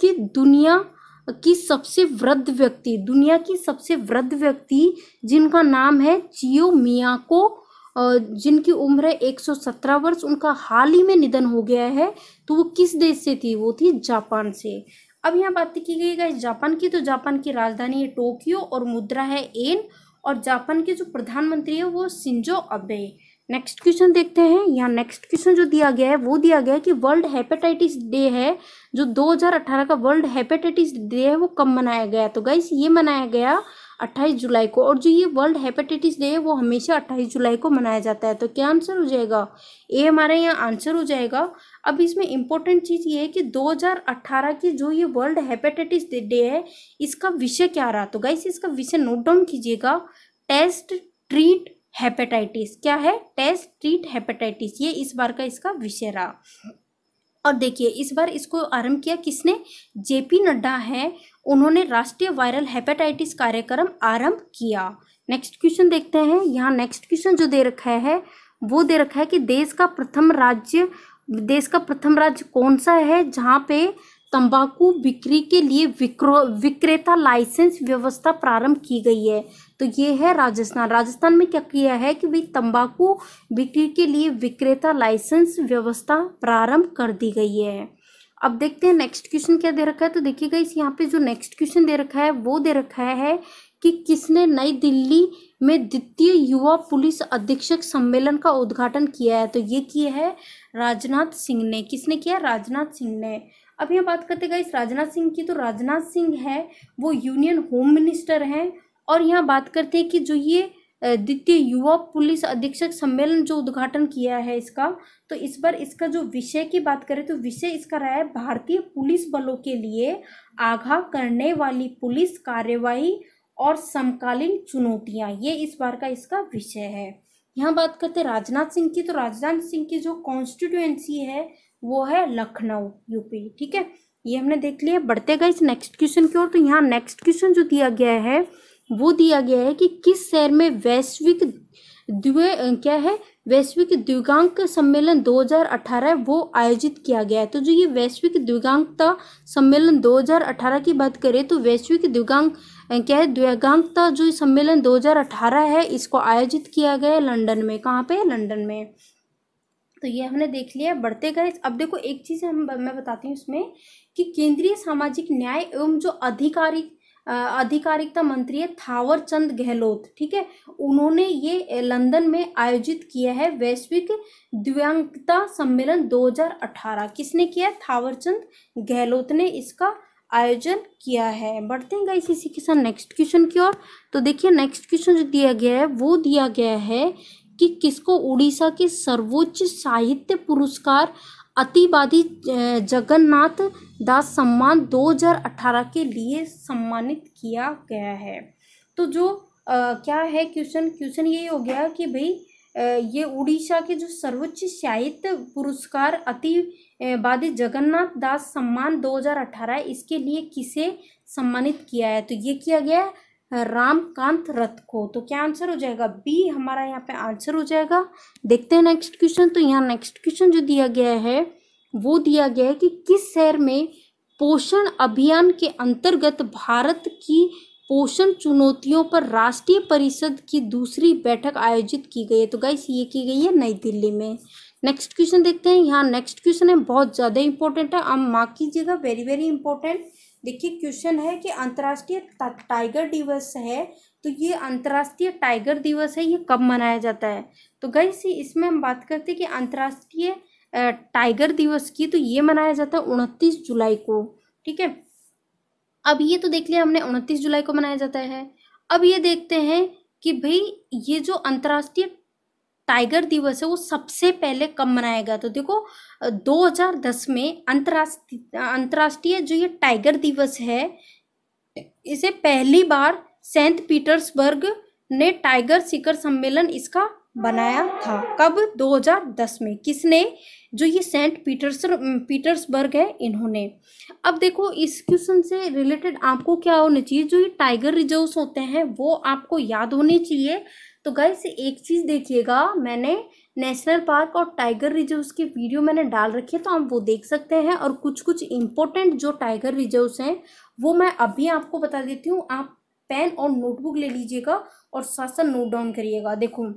कि दुनिया की सबसे वृद्ध व्यक्ति दुनिया की सबसे वृद्ध व्यक्ति जिनका नाम है चियो मियाको जिनकी उम्र है 117 वर्ष उनका हाल ही में निधन हो गया है तो वो किस देश से थी वो थी जापान से अब यहाँ बात की गई गाइस जापान की तो जापान की राजधानी है टोक्यो और मुद्रा है एन और जापान के जो प्रधानमंत्री है वो सिंजो अबे नेक्स्ट क्वेश्चन देखते हैं यहाँ नेक्स्ट क्वेश्चन जो दिया गया है वो दिया गया है कि वर्ल्ड हेपेटाइटिस डे है जो 2018 का वर्ल्ड हेपेटाइटिस डे है वो कब मनाया गया तो गाइस ये मनाया गया 28 जुलाई को और जो ये वर्ल्ड हेपेटाइटिस डे है वो हमेशा 28 जुलाई को मनाया जाता है तो क्या आंसर हो जाएगा ए हमारे यहाँ आंसर हो जाएगा अब इसमें इम्पोर्टेंट चीज़ ये है कि 2018 की जो ये वर्ल्ड हेपेटाइटिस डे है इसका विषय क्या रहा तो गाइस इसका विषय नोट डाउन कीजिएगा टेस्ट ट्रीट हेपेटाइटिस क्या है टेस्ट ट्रीट हेपेटाइटिस ये इस बार का इसका विषय रहा और देखिए इस बार इसको आरंभ किया किसने जेपी नड्डा है उन्होंने राष्ट्रीय वायरल हेपेटाइटिस कार्यक्रम आरंभ किया नेक्स्ट क्वेश्चन देखते हैं यहाँ नेक्स्ट क्वेश्चन जो दे रखा है वो दे रखा है कि देश का प्रथम राज्य देश का प्रथम राज्य कौन सा है जहाँ पे तंबाकू बिक्री के लिए विक्रो विक्रेता लाइसेंस व्यवस्था प्रारंभ की गई है तो ये है राजस्थान राजस्थान में क्या किया है कि भाई तंबाकू बिक्री के लिए विक्रेता लाइसेंस व्यवस्था प्रारंभ कर दी गई है अब देखते हैं नेक्स्ट क्वेश्चन क्या दे रखा है तो देखिएगा इस यहाँ पे जो नेक्स्ट क्वेश्चन दे रखा है वो दे रखा है कि किसने नई दिल्ली में द्वितीय युवा पुलिस अधीक्षक सम्मेलन का उद्घाटन किया है तो ये किया है राजनाथ सिंह ने किसने किया राजनाथ सिंह ने अब यहाँ बात करते गए इस राजनाथ सिंह की तो राजनाथ सिंह है वो यूनियन होम मिनिस्टर हैं और यहाँ बात करते हैं कि जो ये द्वितीय युवा पुलिस अधीक्षक सम्मेलन जो उद्घाटन किया है इसका तो इस बार इसका जो विषय की बात करें तो विषय इसका रहा है भारतीय पुलिस बलों के लिए आगाह करने वाली पुलिस कार्यवाही और समकालीन चुनौतियाँ ये इस बार का इसका विषय है यहाँ बात करते हैं राजनाथ सिंह की तो राजनाथ सिंह की जो कॉन्स्टिट्यूएंसी है वो है लखनऊ यूपी ठीक है ये हमने देख लिया बढ़ते गए इस नेक्स्ट क्वेश्चन की ओर तो यहाँ नेक्स्ट क्वेश्चन जो दिया गया है वो दिया गया है कि किस शहर में वैश्विक द्वे क्या है वैश्विक द्विगांक सम्मेलन 2018 वो आयोजित किया गया है तो जो ये वैश्विक द्विगांकता सम्मेलन 2018 की बात करें तो वैश्विक द्विगांक क्या है द्व्यगांकता जो सम्मेलन 2018 है इसको आयोजित किया गया लंदन में कहाँ पे लंदन में तो ये हमने देख लिया बढ़ते गए अब देखो एक चीज़ हम मैं बताती हूँ इसमें कि केंद्रीय सामाजिक न्याय एवं जो आधिकारिक आधिकारिकता मंत्री है थावर चंद गहलोत ठीक है उन्होंने ये लंदन में आयोजित किया है वैश्विक दिव्यांगता सम्मेलन 2018 किसने किया थावर चंद गहलोत ने इसका आयोजन किया है बढ़ते हैं गाइस इसी के साथ नेक्स्ट क्वेश्चन की ओर तो देखिए नेक्स्ट क्वेश्चन जो दिया गया है वो दिया गया है कि किसको उड़ीसा के सर्वोच्च साहित्य पुरस्कार अतिवादी जगन्नाथ दास सम्मान 2018 के लिए सम्मानित किया गया है तो जो आ, क्या है क्वेश्चन क्वेश्चन यही हो गया कि भाई ये उड़ीसा के जो सर्वोच्च साहित्य पुरस्कार अति बाद जगन्नाथ दास सम्मान 2018 इसके लिए किसे सम्मानित किया है तो ये किया गया है रामकांत रथ को तो क्या आंसर हो जाएगा बी हमारा यहाँ पे आंसर हो जाएगा देखते हैं नेक्स्ट क्वेश्चन तो यहाँ नेक्स्ट क्वेश्चन जो दिया गया है वो दिया गया है कि किस शहर में पोषण अभियान के अंतर्गत भारत की पोषण चुनौतियों पर राष्ट्रीय परिषद की दूसरी बैठक आयोजित की गई है तो गाइस ये की गई है नई दिल्ली में नेक्स्ट क्वेश्चन देखते हैं यहाँ नेक्स्ट क्वेश्चन है बहुत ज़्यादा इंपॉर्टेंट है आप मार्क कीजिएगा वेरी वेरी इंपॉर्टेंट देखिए क्वेश्चन है कि अंतर्राष्ट्रीय टाइगर दिवस है तो ये अंतर्राष्ट्रीय टाइगर दिवस है ये कब मनाया जाता है तो गई सी इसमें हम बात करते हैं कि अंतर्राष्ट्रीय टाइगर दिवस की तो ये मनाया जाता है उनतीस जुलाई को ठीक है अब ये तो देख लिया हमने उनतीस जुलाई को मनाया जाता है अब ये देखते हैं कि भाई ये जो अंतर्राष्ट्रीय टाइगर दिवस है वो सबसे पहले कब मनाया गया तो देखो 2010 में अंतर्राष्ट्रीय अंतर्राष्ट्रीय जो ये टाइगर दिवस है इसे पहली बार सेंट पीटर्सबर्ग ने टाइगर शिखर सम्मेलन इसका बनाया था कब 2010 में किसने जो ये सेंट पीटर्स पीटर्सबर्ग है इन्होंने अब देखो इस क्वेश्चन से रिलेटेड आपको क्या होना चाहिए जो ये टाइगर रिजर्व होते हैं वो आपको याद होने चाहिए तो गाइस एक चीज़ देखिएगा मैंने नेशनल पार्क और टाइगर रिजर्व्स की वीडियो मैंने डाल रखी है तो आप वो देख सकते हैं और कुछ कुछ इंपॉर्टेंट जो टाइगर रिजर्व्स हैं वो मैं अभी आपको बता देती हूँ आप पेन और नोटबुक ले लीजिएगा और साथ साथ नोट डाउन करिएगा देखो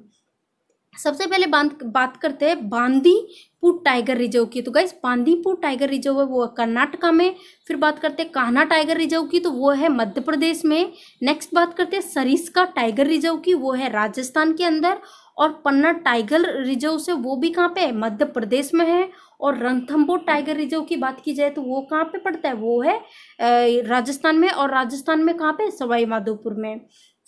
सबसे पहले बात बात करते हैं बांदी पू टाइगर रिजर्व की तो गाइस बांदीपुर टाइगर रिजर्व है वो कर्नाटका में फिर बात करते हैं कान्हा टाइगर रिजर्व की तो वो है मध्य प्रदेश में नेक्स्ट बात करते हैं सरिस्का टाइगर रिजर्व की वो है राजस्थान के अंदर और पन्ना टाइगर रिजर्व से वो भी कहाँ पे है मध्य प्रदेश में है और रंथम्बोर टाइगर रिजर्व की बात की जाए तो वो कहाँ पर पड़ता है वो है राजस्थान में और राजस्थान में कहाँ पर सवाईमाधोपुर में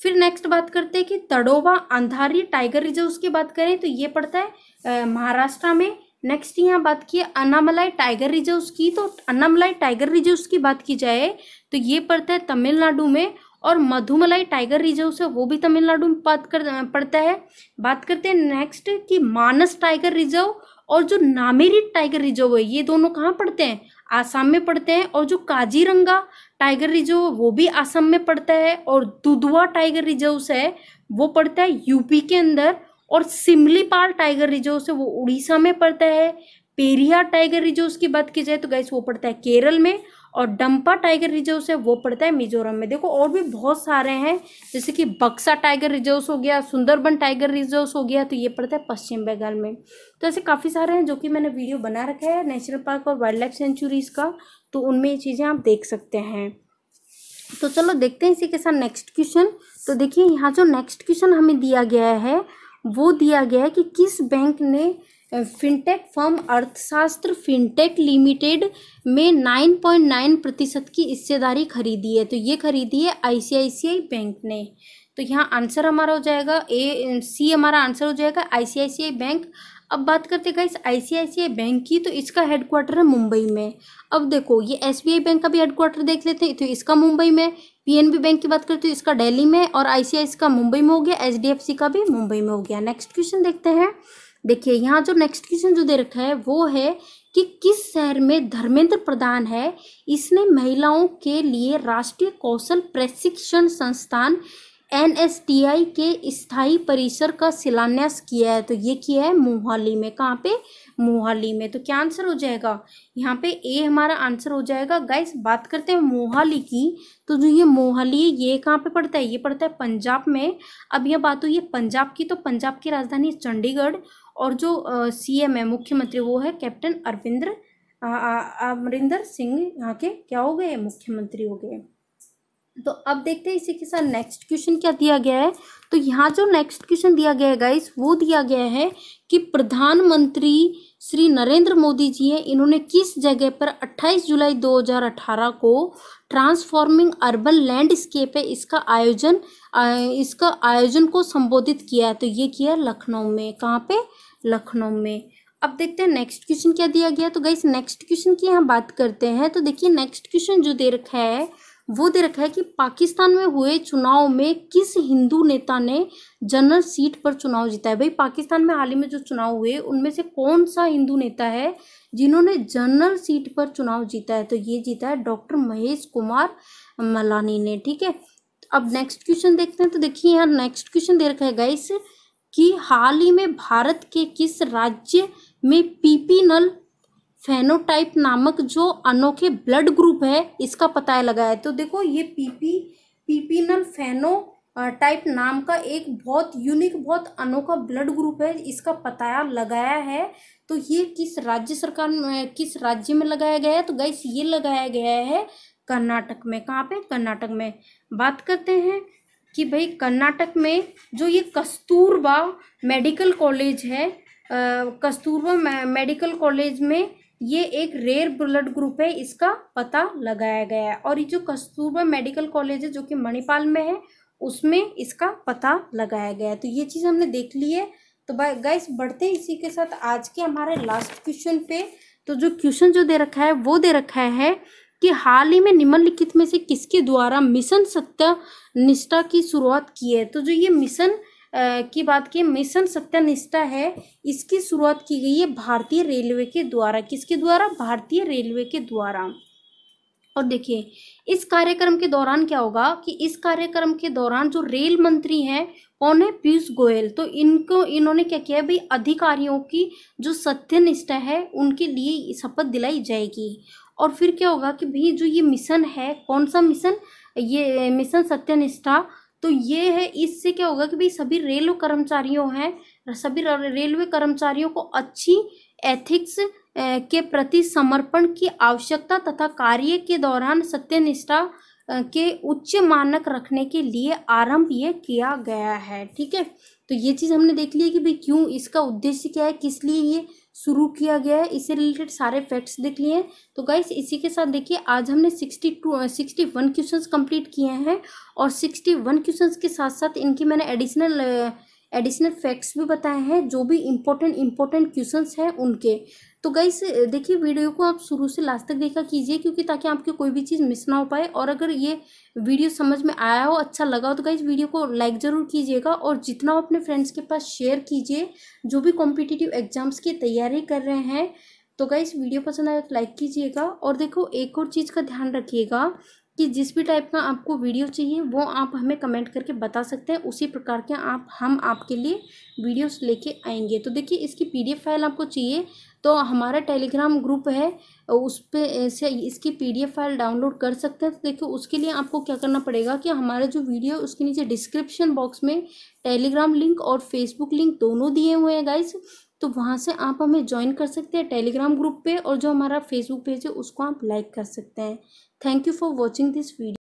फिर नेक्स्ट बात करते हैं कि तड़ोवा अंधारी टाइगर रिजर्व की बात करें तो ये पड़ता है महाराष्ट्र में नेक्स्ट यहाँ बात की अन्नामलाई टाइगर रिजर्व की तो अन्नामलाई टाइगर रिजर्व की बात की जाए तो ये पड़ता है तमिलनाडु में और मधुमलाई टाइगर रिजर्व है वो भी तमिलनाडु में बात कर पड़ता है बात करते हैं नेक्स्ट कि मानस टाइगर रिजर्व और जो नामेरी टाइगर रिजर्व है ये दोनों कहाँ पड़ते हैं आसाम में पड़ते हैं और जो काजीरंगा टाइगर रिजर्व वो भी आसाम में पड़ता है और दुधवा टाइगर रिजर्व है वो पड़ता है यूपी के अंदर और सिमलीपाल टाइगर रिजर्व है वो उड़ीसा में पड़ता है पेरिया टाइगर रिजर्व की बात की जाए तो गैस वो पड़ता है केरल में और डंपा टाइगर रिजर्व है वो पड़ता है मिजोरम में देखो और भी बहुत सारे हैं जैसे कि बक्सा टाइगर रिजर्व हो गया सुंदरबन टाइगर रिजर्व हो गया तो ये पड़ता है पश्चिम बंगाल में तो ऐसे काफ़ी सारे हैं जो कि मैंने वीडियो बना रखा है नेशनल पार्क और वाइल्ड लाइफ सेंचुरीज़ का तो उनमें ये चीज़ें आप देख सकते हैं तो चलो देखते हैं इसी के साथ नेक्स्ट क्वेश्चन तो देखिए यहाँ जो नेक्स्ट क्वेश्चन हमें दिया गया है वो दिया गया है कि किस बैंक ने fintech firm Arthashastra fintech limited में नाइन पॉइंट नाइन प्रतिशत की हिस्सेदारी खरीदी है तो ये खरीदी है आईसीआईसीआई बैंक ने तो यहाँ आंसर हमारा हो जाएगा ए सी हमारा आंसर हो जाएगा आईसीआईसीआई बैंक अब बात करते इस आईसीआईसीआई बैंक की तो इसका हेडक्वार्टर है मुंबई में अब देखो ये एसबीआई बैंक का भी हेडक्वार्टर देख लेते हैं तो इसका मुंबई में पीएनबी बैंक की बात करें तो इसका दिल्ली में और आईसीआईसी का मुंबई में हो गया एचडीएफसी का भी मुंबई में हो गया नेक्स्ट क्वेश्चन देखते हैं देखिए यहाँ जो नेक्स्ट क्वेश्चन जो दे रखा है वो है कि किस शहर में धर्मेंद्र प्रधान है इसने महिलाओं के लिए राष्ट्रीय कौशल प्रशिक्षण संस्थान एन के स्थायी परिसर का शिलान्यास किया है तो ये किया है मोहाली में कहाँ पे मोहाली में तो क्या आंसर हो जाएगा यहाँ पे ए हमारा आंसर हो जाएगा गाइस बात करते हैं मोहाली की तो जो ये मोहाली है ये कहाँ पे पड़ता है ये पड़ता है पंजाब में अब यह बात हुई है पंजाब की तो पंजाब की राजधानी चंडीगढ़ और जो सी एम है मुख्यमंत्री वो है कैप्टन अरविंद्र अमरिंदर सिंह यहाँ के क्या हो गए मुख्यमंत्री हो गए तो अब देखते हैं इसी के साथ नेक्स्ट क्वेश्चन क्या दिया गया है तो यहाँ जो नेक्स्ट क्वेश्चन दिया गया है गाइस वो दिया गया है कि प्रधानमंत्री श्री नरेंद्र मोदी जी हैं इन्होंने किस जगह पर 28 जुलाई 2018 को ट्रांसफॉर्मिंग अर्बन लैंडस्केप है इसका आयोजन इसका आयोजन को संबोधित किया है तो ये किया लखनऊ में कहाँ पे लखनऊ में अब देखते हैं नेक्स्ट क्वेश्चन क्या दिया गया तो गई नेक्स्ट क्वेश्चन की यहाँ बात करते हैं तो देखिए नेक्स्ट क्वेश्चन जो दे रखा है वो दे रखा है कि पाकिस्तान में हुए चुनाव में किस हिंदू नेता ने जनरल सीट पर चुनाव जीता है भाई पाकिस्तान में हाल ही में जो चुनाव हुए उनमें से कौन सा हिंदू नेता है जिन्होंने जनरल सीट पर चुनाव जीता है तो ये जीता है डॉक्टर महेश कुमार मलानी ने ठीक है अब नेक्स्ट क्वेश्चन देखते हैं तो देखिए यहाँ नेक्स्ट क्वेश्चन दे रखा है गाइस कि हाल ही में भारत के किस राज्य में पीपी नल फेनोटाइप नामक जो अनोखे ब्लड ग्रुप है इसका पता लगाया है तो देखो ये पीपी पीपीनल फेनो टाइप नाम का एक बहुत यूनिक बहुत अनोखा ब्लड ग्रुप है इसका पता लगाया है तो ये किस राज्य सरकार में किस राज्य में लगाया गया है तो गैस ये लगाया गया है कर्नाटक में कहाँ पे कर्नाटक में बात करते हैं कि भाई कर्नाटक में जो ये कस्तूरबा मेडिकल कॉलेज है कस्तूरबा मेडिकल कॉलेज में ये एक रेयर ब्लड ग्रुप है इसका पता लगाया गया है और ये जो कस्तूरबा मेडिकल कॉलेज है जो कि मणिपाल में है उसमें इसका पता लगाया गया है तो ये चीज़ हमने देख ली है तो गाइस बढ़ते इसी के साथ आज के हमारे लास्ट क्वेश्चन पे तो जो क्वेश्चन जो दे रखा है वो दे रखा है कि हाल ही में निम्नलिखित में से किसके द्वारा मिशन सत्य निष्ठा की शुरुआत की है तो जो ये मिशन की बात की मिशन सत्यनिष्ठा है इसकी शुरुआत की गई है भारतीय रेलवे के द्वारा किसके द्वारा भारतीय रेलवे के द्वारा और देखिए इस कार्यक्रम के दौरान क्या होगा कि इस कार्यक्रम के दौरान जो रेल मंत्री हैं कौन है पीयूष गोयल तो इनको इन्होंने क्या किया भाई अधिकारियों की जो सत्यनिष्ठा है उनके लिए शपथ दिलाई जाएगी और फिर क्या होगा कि भाई जो ये मिशन है कौन सा मिशन ये मिशन सत्यनिष्ठा तो ये है इससे क्या होगा कि भाई सभी रेलवे कर्मचारियों हैं सभी रेलवे कर्मचारियों को अच्छी एथिक्स के प्रति समर्पण की आवश्यकता तथा कार्य के दौरान सत्यनिष्ठा के उच्च मानक रखने के लिए आरंभ ये किया गया है ठीक है तो ये चीज़ हमने देख ली है कि भाई क्यों इसका उद्देश्य क्या है किस लिए ये शुरू किया गया है इससे रिलेटेड सारे फैक्ट्स देख लिए हैं तो गाइस इसी के साथ देखिए आज हमने sixty two sixty one question complete किए हैं और सिक्सटी वन क्वेश्चन के साथ साथ इनकी मैंने एडिशनल एडिशनल फैक्ट्स भी बताए हैं जो भी इम्पोर्टेंट इम्पोर्टेंट क्वेश्चन हैं उनके तो गई देखिए वीडियो को आप शुरू से लास्ट तक देखा कीजिए क्योंकि ताकि आपकी कोई भी चीज़ मिस ना हो पाए और अगर ये वीडियो समझ में आया हो अच्छा लगा हो तो गई वीडियो को लाइक ज़रूर कीजिएगा और जितना हो अपने फ्रेंड्स के पास शेयर कीजिए जो भी कॉम्पिटिटिव एग्जाम्स की तैयारी कर रहे हैं तो गई वीडियो पसंद आया तो लाइक कीजिएगा और देखो एक और चीज़ का ध्यान रखिएगा कि जिस भी टाइप का आपको वीडियो चाहिए वो आप हमें कमेंट करके बता सकते हैं उसी प्रकार के आप हम आपके लिए वीडियोस लेके आएंगे तो देखिए इसकी पीडीएफ फाइल आपको चाहिए तो हमारा टेलीग्राम ग्रुप है उस पर से इसकी पीडीएफ फाइल डाउनलोड कर सकते हैं तो देखिए उसके लिए आपको क्या करना पड़ेगा कि हमारा जो वीडियो है उसके नीचे डिस्क्रिप्शन बॉक्स में टेलीग्राम लिंक और फेसबुक लिंक दोनों दिए हुए हैं गाइज तो वहाँ से आप हमें ज्वाइन कर सकते हैं टेलीग्राम ग्रुप पर और जो हमारा फेसबुक पेज है उसको आप लाइक कर सकते हैं thank you for watching this video